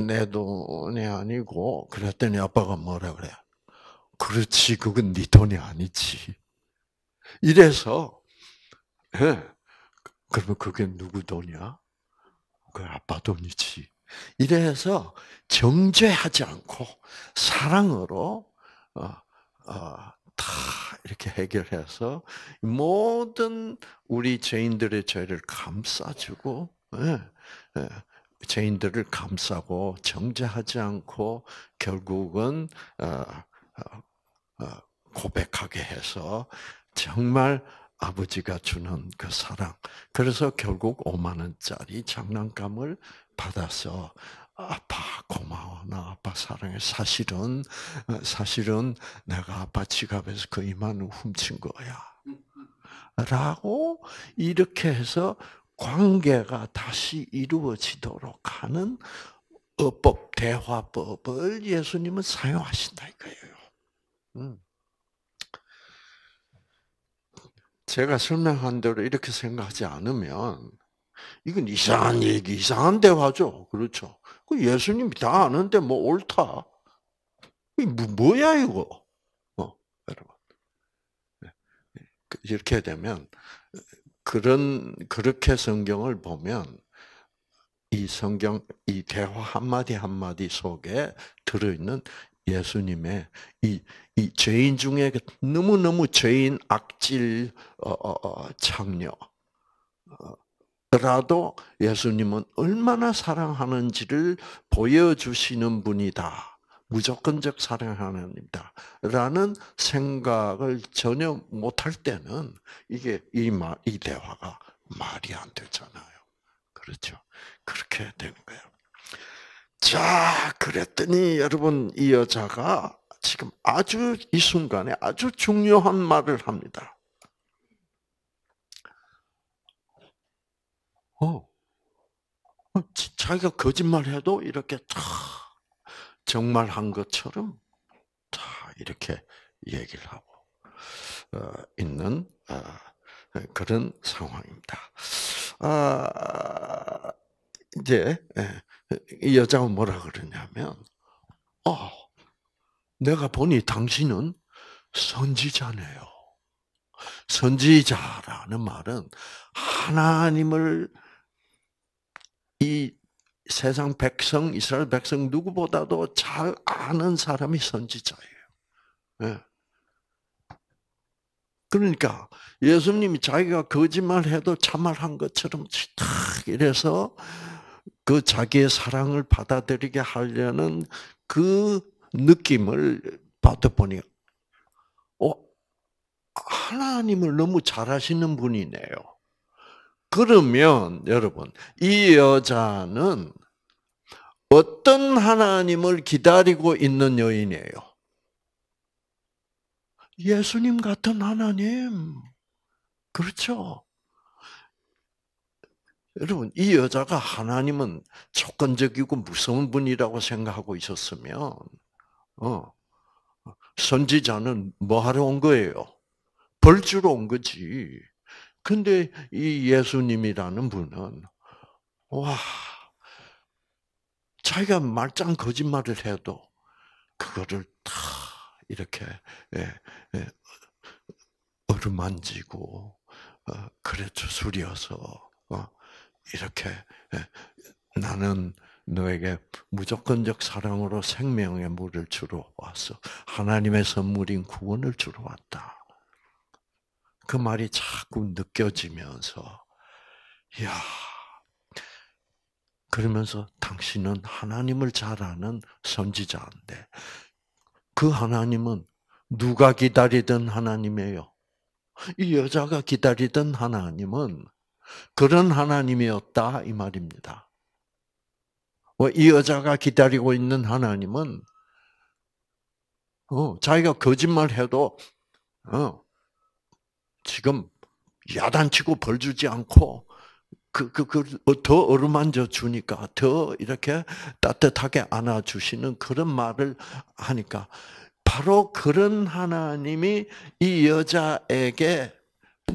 내 돈이 아니고 그랬더니 아빠가 뭐라 그래? 그렇지 그건 네 돈이 아니지. 이래서 예. 그러면 그게 누구 돈이야? 그 아빠 돈이지. 이래서 정죄하지 않고 사랑으로 어, 어, 이렇게 해결해서 모든 우리 죄인들의 죄를 감싸주고 예, 예, 죄인들을 감싸고 정죄하지 않고 결국은 어, 어, 어 고백하게 해서 정말 아버지가 주는 그 사랑. 그래서 결국 5만 원짜리 장난감을 받아서 아빠 고마워 나 아빠 사랑해 사실은 어, 사실은 내가 아빠 지갑에서 그 2만 원 훔친 거야. 라고 이렇게 해서 관계가 다시 이루어지도록 하는 어법 대화법을 예수님은 사용하신다 이거예요. 음. 제가 설명한 대로 이렇게 생각하지 않으면 이건 이상한 얘기, 이상한 대화죠. 그렇죠. 그 예수님이 다 아는데 뭐 옳다. 뭐, 뭐야 이거? 어, 여러분. 네. 그 이렇게 되면 그런 그렇게 성경을 보면 이 성경 이 대화 한 마디 한 마디 속에 들어 있는 예수님의 이, 이 죄인 중에 그 너무너무 죄인 악질 어, 어, 창녀라도 어, 어, 예수님은 얼마나 사랑하는지를 보여주시는 분이다. 무조건적 사랑하는입이다 라는 생각을 전혀 못할 때는 이게 이, 말, 이 대화가 말이 안 되잖아요. 그렇죠. 그렇게 되는 거예요. 자, 그랬더니 여러분 이 여자가 지금 아주 이 순간에 아주 중요한 말을 합니다. 어, 어 자기가 거짓말해도 이렇게 다 정말 한 것처럼 다 이렇게 얘기를 하고 어, 있는 어, 그런 상황입니다. 아, 이제 예, 이 여자가 뭐라 그러냐면, 어, 내가 보니 당신은 선지자네요. 선지자라는 말은 하나님을 이 세상 백성, 이스라엘 백성 누구보다도 잘 아는 사람이 선지자예요. 예. 그러니까 예수님이 자기가 거짓말해도 참말한 것처럼 탁 이래서 그 자기의 사랑을 받아들이게 하려는 그 느낌을 받아보니, 어, 하나님을 너무 잘하시는 분이네요. 그러면 여러분, 이 여자는 어떤 하나님을 기다리고 있는 여인이에요? 예수님 같은 하나님. 그렇죠. 여러분, 이 여자가 하나님은 조건적이고 무서운 분이라고 생각하고 있었으면, 어, 선지자는 뭐 하러 온 거예요? 벌 주러 온 거지. 근데 이 예수님이라는 분은, 와, 자기가 말짱 거짓말을 해도 그거를 다 이렇게 예, 예, 어루만지고 어, 그래 주술이어서 어, 이렇게 예, 나는 너에게 무조건적 사랑으로 생명의 물을 주러 왔어. 하나님의 선물인 구원을 주러 왔다. 그 말이 자꾸 느껴지면서, 야 그러면서 당신은 하나님을 잘 아는 선지자인데, 그 하나님은 누가 기다리던 하나님이에요. 이 여자가 기다리던 하나님은 그런 하나님이었다 이 말입니다. 뭐 이 여자가 기다리고 있는 하나님은 어, 자기가 거짓말해도 어, 지금 야단치고 벌 주지 않고 그 그 그더 어, 어루만져 주니까 더 이렇게 따뜻하게 안아 주시는 그런 말을 하니까 바로 그런 하나님이 이 여자에게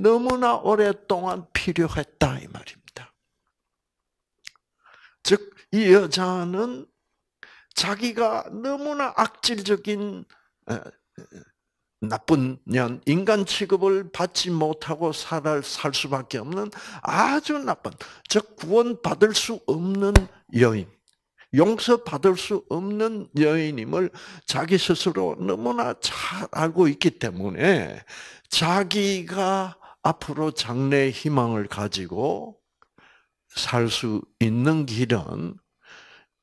너무나 오랫동안 필요했다 이 말입니다. 즉 이 여자는 자기가 너무나 악질적인 어, 나쁜 년 인간 취급을 받지 못하고 살살 살 수밖에 없는 아주 나쁜 즉 구원 받을 수 없는 여인 용서 받을 수 없는 여인임을 자기 스스로 너무나 잘 알고 있기 때문에 자기가 앞으로 장래 희망을 가지고 살 수 있는 길은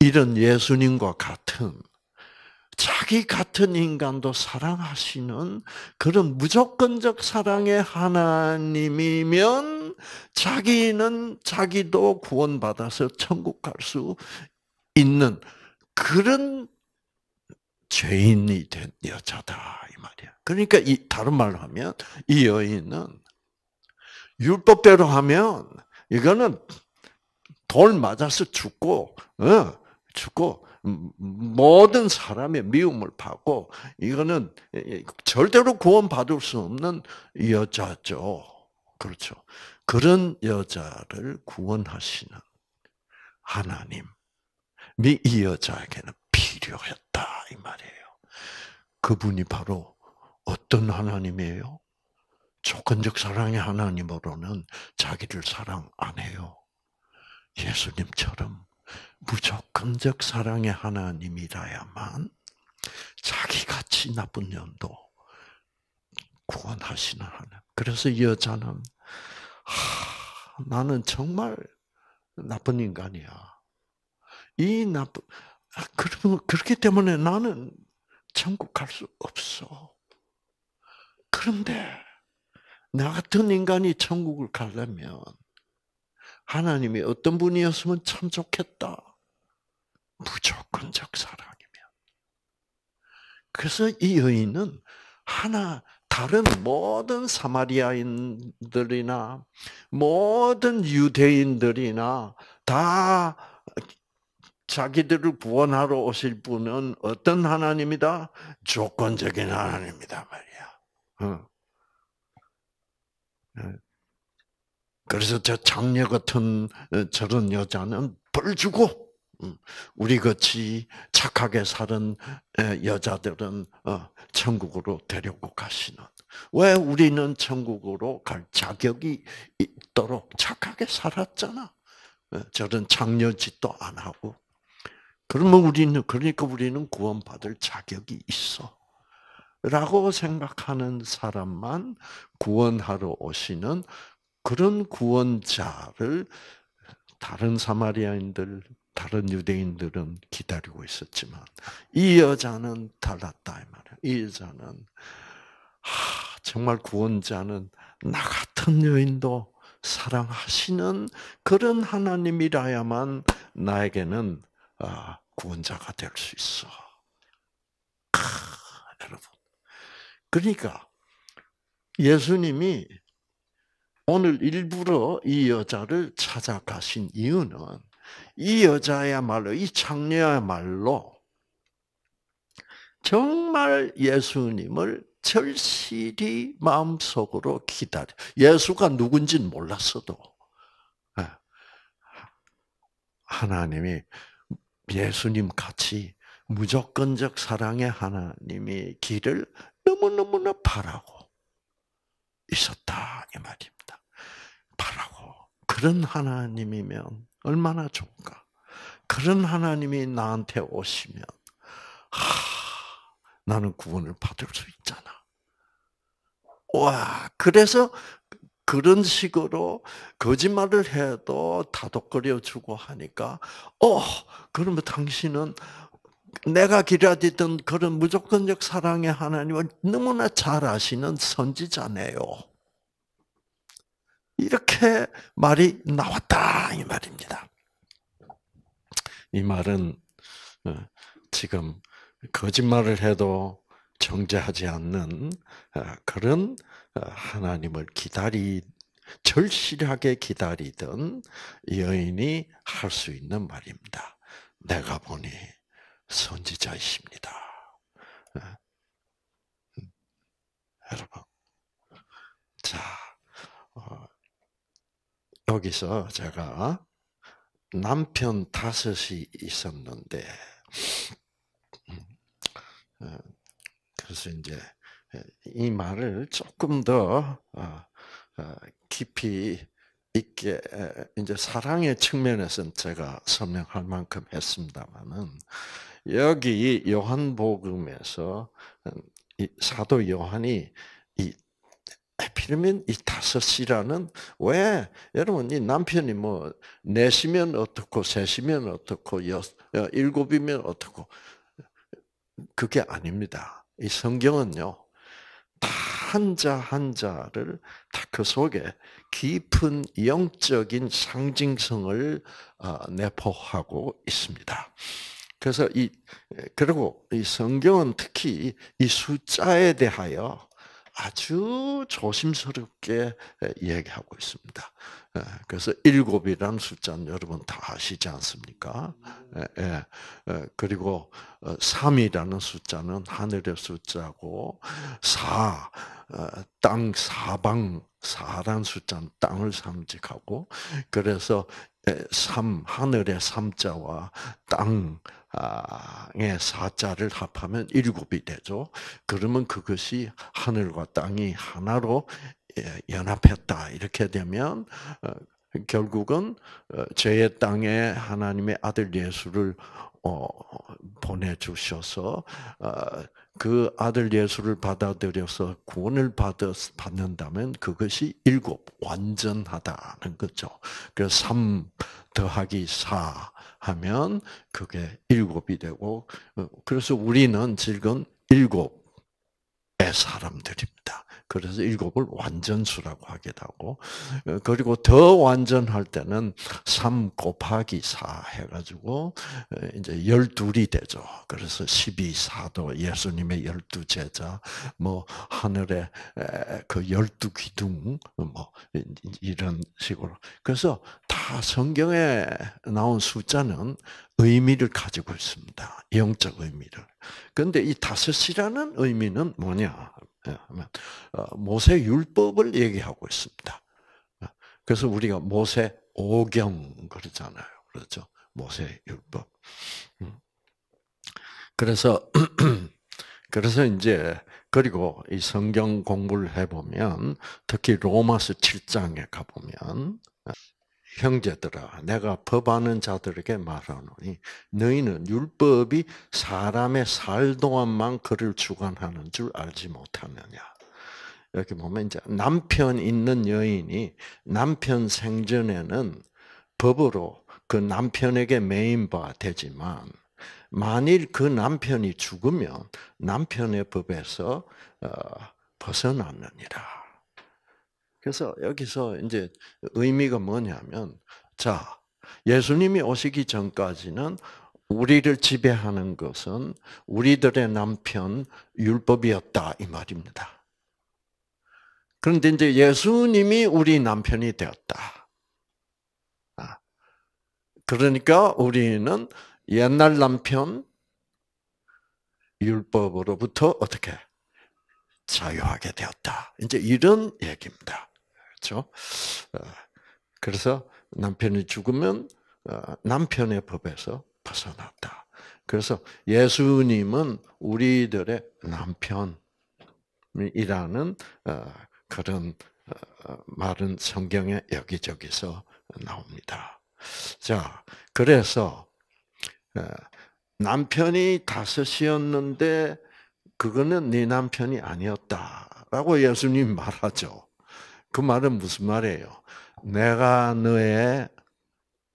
이런 예수님과 같은 자기 같은 인간도 사랑하시는 그런 무조건적 사랑의 하나님이면 자기는 자기도 구원받아서 천국 갈 수 있는 그런 죄인이 된 여자다 이 말이야. 그러니까 이 다른 말로 하면 이 여인은 율법대로 하면 이거는 돌 맞아서 죽고, 어, 죽고 음, 모든 사람의 미움을 받고 이거는 절대로 구원받을 수 없는 여자죠. 그렇죠. 그런 여자를 구원하시는 하나님이 이 여자에게는 필요했다 이 말이에요. 그분이 바로 어떤 하나님이에요? 조건적 사랑의 하나님으로는 자기를 사랑 안 해요. 예수님처럼 무조건적 사랑의 하나님이라야만 자기같이 나쁜 년도 구원하시는 하나. 그래서 여자는 하, 나는 정말 나쁜 인간이야. 이 나쁜 아, 그러면 그렇기 때문에 나는 천국 갈 수 없어. 그런데 나 같은 인간이 천국을 가려면 하나님이 어떤 분이었으면 참 좋겠다. 무조건적 사랑이면. 그래서 이 여인은 하나 다른 모든 사마리아인들이나 모든 유대인들이나 다 자기들을 구원하러 오실 분은 어떤 하나님이다? 조건적인 하나님이다 말이야. 예. 그래서 저 장녀 같은 어, 저런 여자는 벌 주고 음, 우리 같이 착하게 사는 어, 여자들은 어, 천국으로 데리고 가시는. 왜 우리는 천국으로 갈 자격이 있도록 착하게 살았잖아. 저런 장녀 짓도 안 하고. 그러면 우리는, 그러니까 우리는 구원받을 자격이 있어. 라고 생각하는 사람만 구원하러 오시는 그런 구원자를 다른 사마리아인들, 다른 유대인들은 기다리고 있었지만 이 여자는 달랐다 이 말이야. 이 여자는 하, 정말 구원자는 나 같은 여인도 사랑하시는 그런 하나님이라야만 나에게는 아, 구원자가 될 수 있어. 그러니까 예수님이 오늘 일부러 이 여자를 찾아가신 이유는 이 여자야말로 이 창녀야말로 정말 예수님을 절실히 마음속으로 기다려. 예수가 누군지는 몰랐어도 예. 하나님이 예수님 같이 무조건적 사랑의 하나님이 길을 너무너무나 바라고 있었다 이 말입니다. 바라고 그런 하나님이면 얼마나 좋을까? 그런 하나님이 나한테 오시면 하, 나는 구원을 받을 수 있잖아. 와, 그래서 그런 식으로 거짓말을 해도 다독거려 주고 하니까, 어, 그러면 당신은 내가 기다리던 그런 무조건적 사랑의 하나님은 너무나 잘 아시는 선지자네요. 이렇게 말이 나왔다 이 말입니다. 이 말은 어, 지금 거짓말을 해도 정죄하지 않는 어, 그런 어, 하나님을 기다리 절실하게 기다리던 여인이 할 수 있는 말입니다. 내가 보니 선지자이십니다. 예. 음. 여러분, 자 어, 여기서 제가 남편 다섯이 있었는데 음, 예, 그래서 이제 예, 이 말을 조금 더 어, 어, 깊이 있게 이제 사랑의 측면에서는 제가 설명할 만큼 했습니다만은 여기 요한복음에서 음, 사도 요한이 이 에피르민 이 다섯이라는 왜 여러분 이 남편이 뭐 넷이면 어떻고 셋이면 어떻고 여 일곱이면 어떻고 그게 아닙니다. 이 성경은요 한자 한자를 다 그 속에 깊은 영적인 상징성을 어, 내포하고 있습니다. 그래서 이 그리고 이 성경은 특히 이 숫자에 대하여 아주 조심스럽게 얘기하고 있습니다. 그래서 일곱이란 숫자는 여러분 다 아시지 않습니까? 그리고 3이라는 어, 숫자는 하늘의 숫자고 4, 어, 땅 사방 4란 숫자는 땅을 상징하고 그래서 삼, 하늘의 삼자와 땅의 사자를 합하면 일곱이 되죠. 그러면 그것이 하늘과 땅이 하나로 연합했다. 이렇게 되면 어, 결국은 어, 죄의 땅에 하나님의 아들 예수를 어, 보내주셔서 그 아들 예수를 받아들여서 구원을 받는다면 그것이 일곱, 완전하다는 거죠. 그래서 3 더하기 4 하면 그게 일곱이 되고, 어, 그래서 우리는 지금 일곱, 사람들입니다. 그래서 일곱을 완전수라고 하기도 하고, 어, 그리고 더 완전할 때는 3 곱하기 4 해가지고, 어, 이제 열둘이 되죠. 그래서 12, 4도 예수님의 열두 제자, 뭐, 하늘의 그 열두 기둥, 뭐, 이런 식으로. 그래서 다 성경에 나온 숫자는 의미를 가지고 있습니다. 영적 의미를. 그런데 이 다섯이라는 의미는 뭐냐? 예, 어, 모세 율법을 얘기하고 있습니다. 예, 그래서 우리가 모세 오경 그러잖아요. 그렇죠? 모세 율법. 음. 그래서 *clears throat* 그래서 이제 그리고 이 성경 공부를 해보면 특히 로마서 7장에 가보면 예, 형제들아, 내가 법하는 자들에게 말하노니 너희는 율법이 사람의 살 동안만 그를 주관하는 줄 알지 못하느냐. 이렇게 보면 이제 남편 있는 여인이 남편 생전에는 법으로 그 남편에게 매인바 되지만 만일 그 남편이 죽으면 남편의 법에서 어, 벗어났느니라. 그래서 여기서 이제 의미가 뭐냐면, 자, 예수님이 오시기 전까지는 우리를 지배하는 것은 우리들의 남편 율법이었다 이 말입니다. 그런데 이제 예수님이 우리 남편이 되었다. 아, 그러니까 우리는 옛날 남편 율법으로부터 어떻게 자유하게 되었다. 이제 이런 얘기입니다. 그렇죠? 어, 그래서 남편이 죽으면 어, 남편의 법에서 벗어났다. 그래서 예수님은 우리들의 남편이라는 어, 그런 말은 성경에 여기저기서 나옵니다. 자, 그래서 남편이 다섯이었는데 그거는 네 남편이 아니었다라고 예수님 말하죠. 그 말은 무슨 말이에요? 내가 너의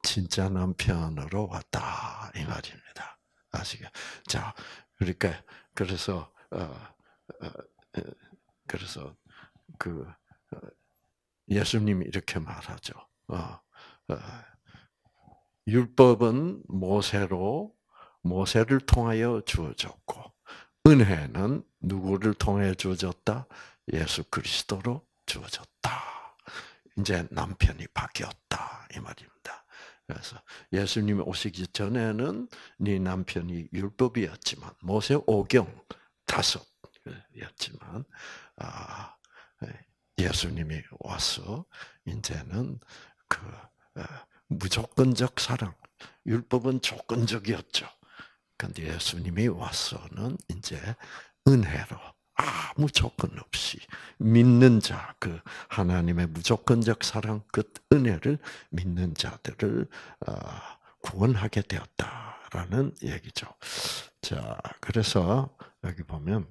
진짜 남편으로 왔다 이 말입니다. 아시게? 자, 그러니까 그래서 어, 어, 어 그래서 그 어, 예수님이 이렇게 말하죠. 어, 어, 율법은 모세로 모세를 통하여 주어졌고 은혜는 누구를 통해 주어졌다? 예수 그리스도로 주어졌다. 이제 남편이 바뀌었다. 이 말입니다. 그래서 예수님이 오시기 전에는 네 남편이 율법이었지만 모세 오경 다섯이었지만 아, 예수님이 와서 이제는 그 어, 무조건적 사랑 율법은 조건적이었죠. 근데 예수님이 와서는 이제 은혜로 아무 조건 없이 믿는 자, 그 하나님의 무조건적 사랑, 그 은혜를 믿는 자들을 어, 구원하게 되었다라는 얘기죠. 자, 그래서 여기 보면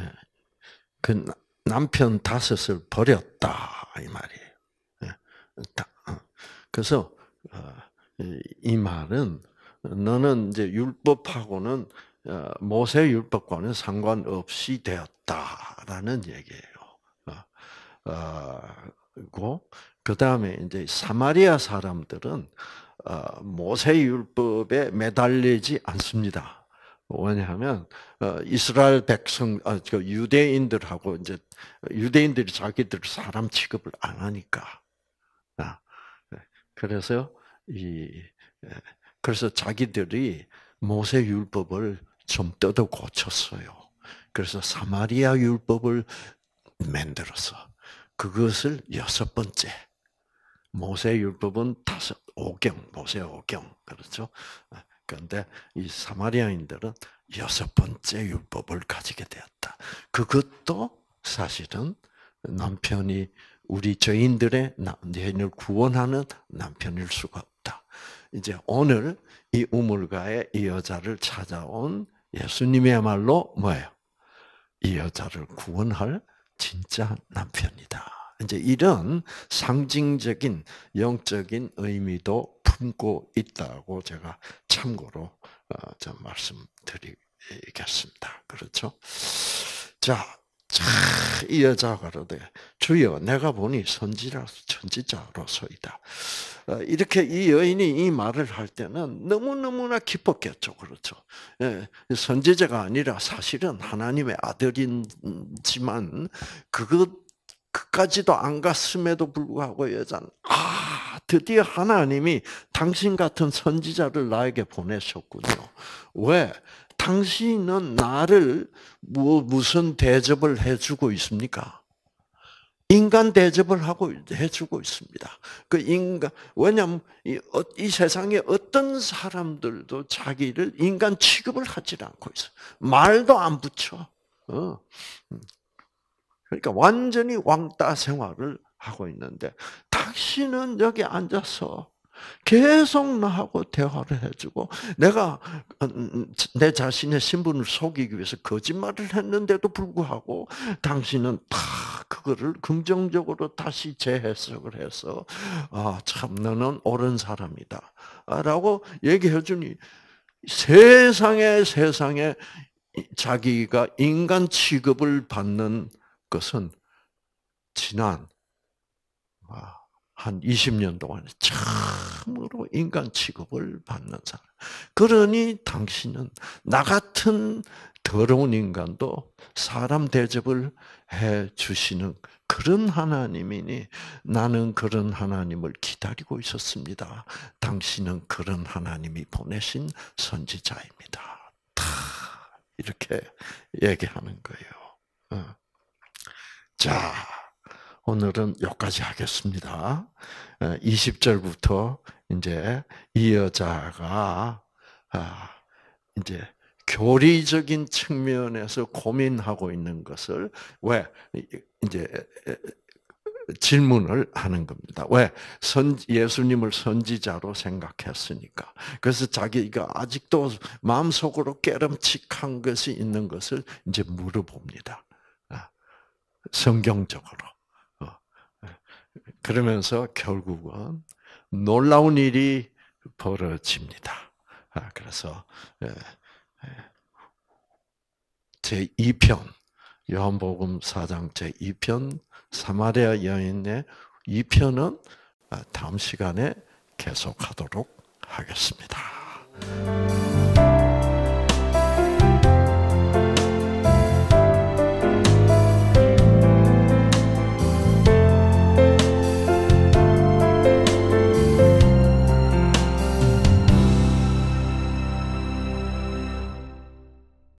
예, 그 남편 다섯을 버렸다 이 말이에요. 예, 어. 그래서 어, 이 말은 너는 이제 율법하고는 어, 모세 율법과는 상관없이 되었다라는 얘기예요. 어, 그 다음에 이제 사마리아 사람들은 어, 모세 율법에 매달리지 않습니다. 왜냐하면 이스라엘 백성, 아, 그 유대인들하고 이제 유대인들이 자기들 사람 취급을 안 하니까. 아, 네. 그래서 이 예, 그래서 자기들이 모세 율법을 좀 뜯어 고쳤어요. 그래서 사마리아 율법을 만들어서 그것을 여섯 번째 모세 율법은 다섯 오경 모세 오경 그렇죠. 아, 그런데 이 사마리아인들은 여섯 번째 율법을 가지게 되었다. 그것도 사실은 남편이 우리 죄인들의 남편을 구원하는 남편일 수가 이제 오늘 이 우물가에 이 여자를 찾아온 예수님이야말로 뭐예요? 이 여자를 구원할 진짜 남편이다. 이제 이런 상징적인 영적인 의미도 품고 있다고 제가 참고로 어, 좀 말씀드리겠습니다. 그렇죠? 자, 자이 여자가 그러대. 주여, 내가 보니 선지라, 선지자로서이다. 어, 이렇게 이 여인이 이 말을 할 때는 너무너무나 기뻤겠죠. 그렇죠. 예, 선지자가 아니라 사실은 하나님의 아들이지만, 그것, 그까지도 안 갔음에도 불구하고 여자는, 아, 드디어 하나님이 당신 같은 선지자를 나에게 보내셨군요. 왜? 당신은 나를 뭐, 무슨 대접을 해주고 있습니까? 인간 대접을 하고 해주고 있습니다. 그 인간 왜냐하면 이, 어, 이, 세상에 어떤 사람들도 자기를 인간 취급을 하질 않고 있어. 말도 안 붙여. 어. 음. 그러니까 완전히 왕따 생활을 하고 있는데 당신은 여기 앉아서 계속 나하고 대화를 해주고 내가 음, 음, 음, 내 자신의 신분을 속이기 위해서 거짓말을 했는데도 불구하고 당신은 다 그거를 긍정적으로 다시 재해석을 해서 아참 너는 옳은 사람이다라고 아, 얘기해 주니 세상에 세상에 자기가 인간 취급을 받는 것은 지난 한 20년 동안 참으로 인간 취급을 받는 사람. 그러니 당신은 나 같은 더러운 인간도 사람 대접을 해 주시는 그런 하나님이니 나는 그런 하나님을 기다리고 있었습니다. 당신은 그런 하나님이 보내신 선지자입니다. 다 이렇게 얘기하는 거예요. 어. 자. 오늘은 여기까지 하겠습니다. 20절부터 어, 이제 이 여자가 아, 이제 교리적인 측면에서 고민하고 있는 것을 왜 이제 질문을 하는 겁니다. 왜? 선, 예수님을 선지자로 생각했으니까. 그래서 자기가 아직도 마음속으로 깨름칙한 것이 있는 것을 이제 물어봅니다. 아, 성경적으로. 그러면서 결국은 놀라운 일이 벌어집니다. 아, 그래서 예, 예. 제 2편 요한복음 4장 제 2편 사마리아 여인의 2편은 아, 다음 시간에 계속하도록 하겠습니다.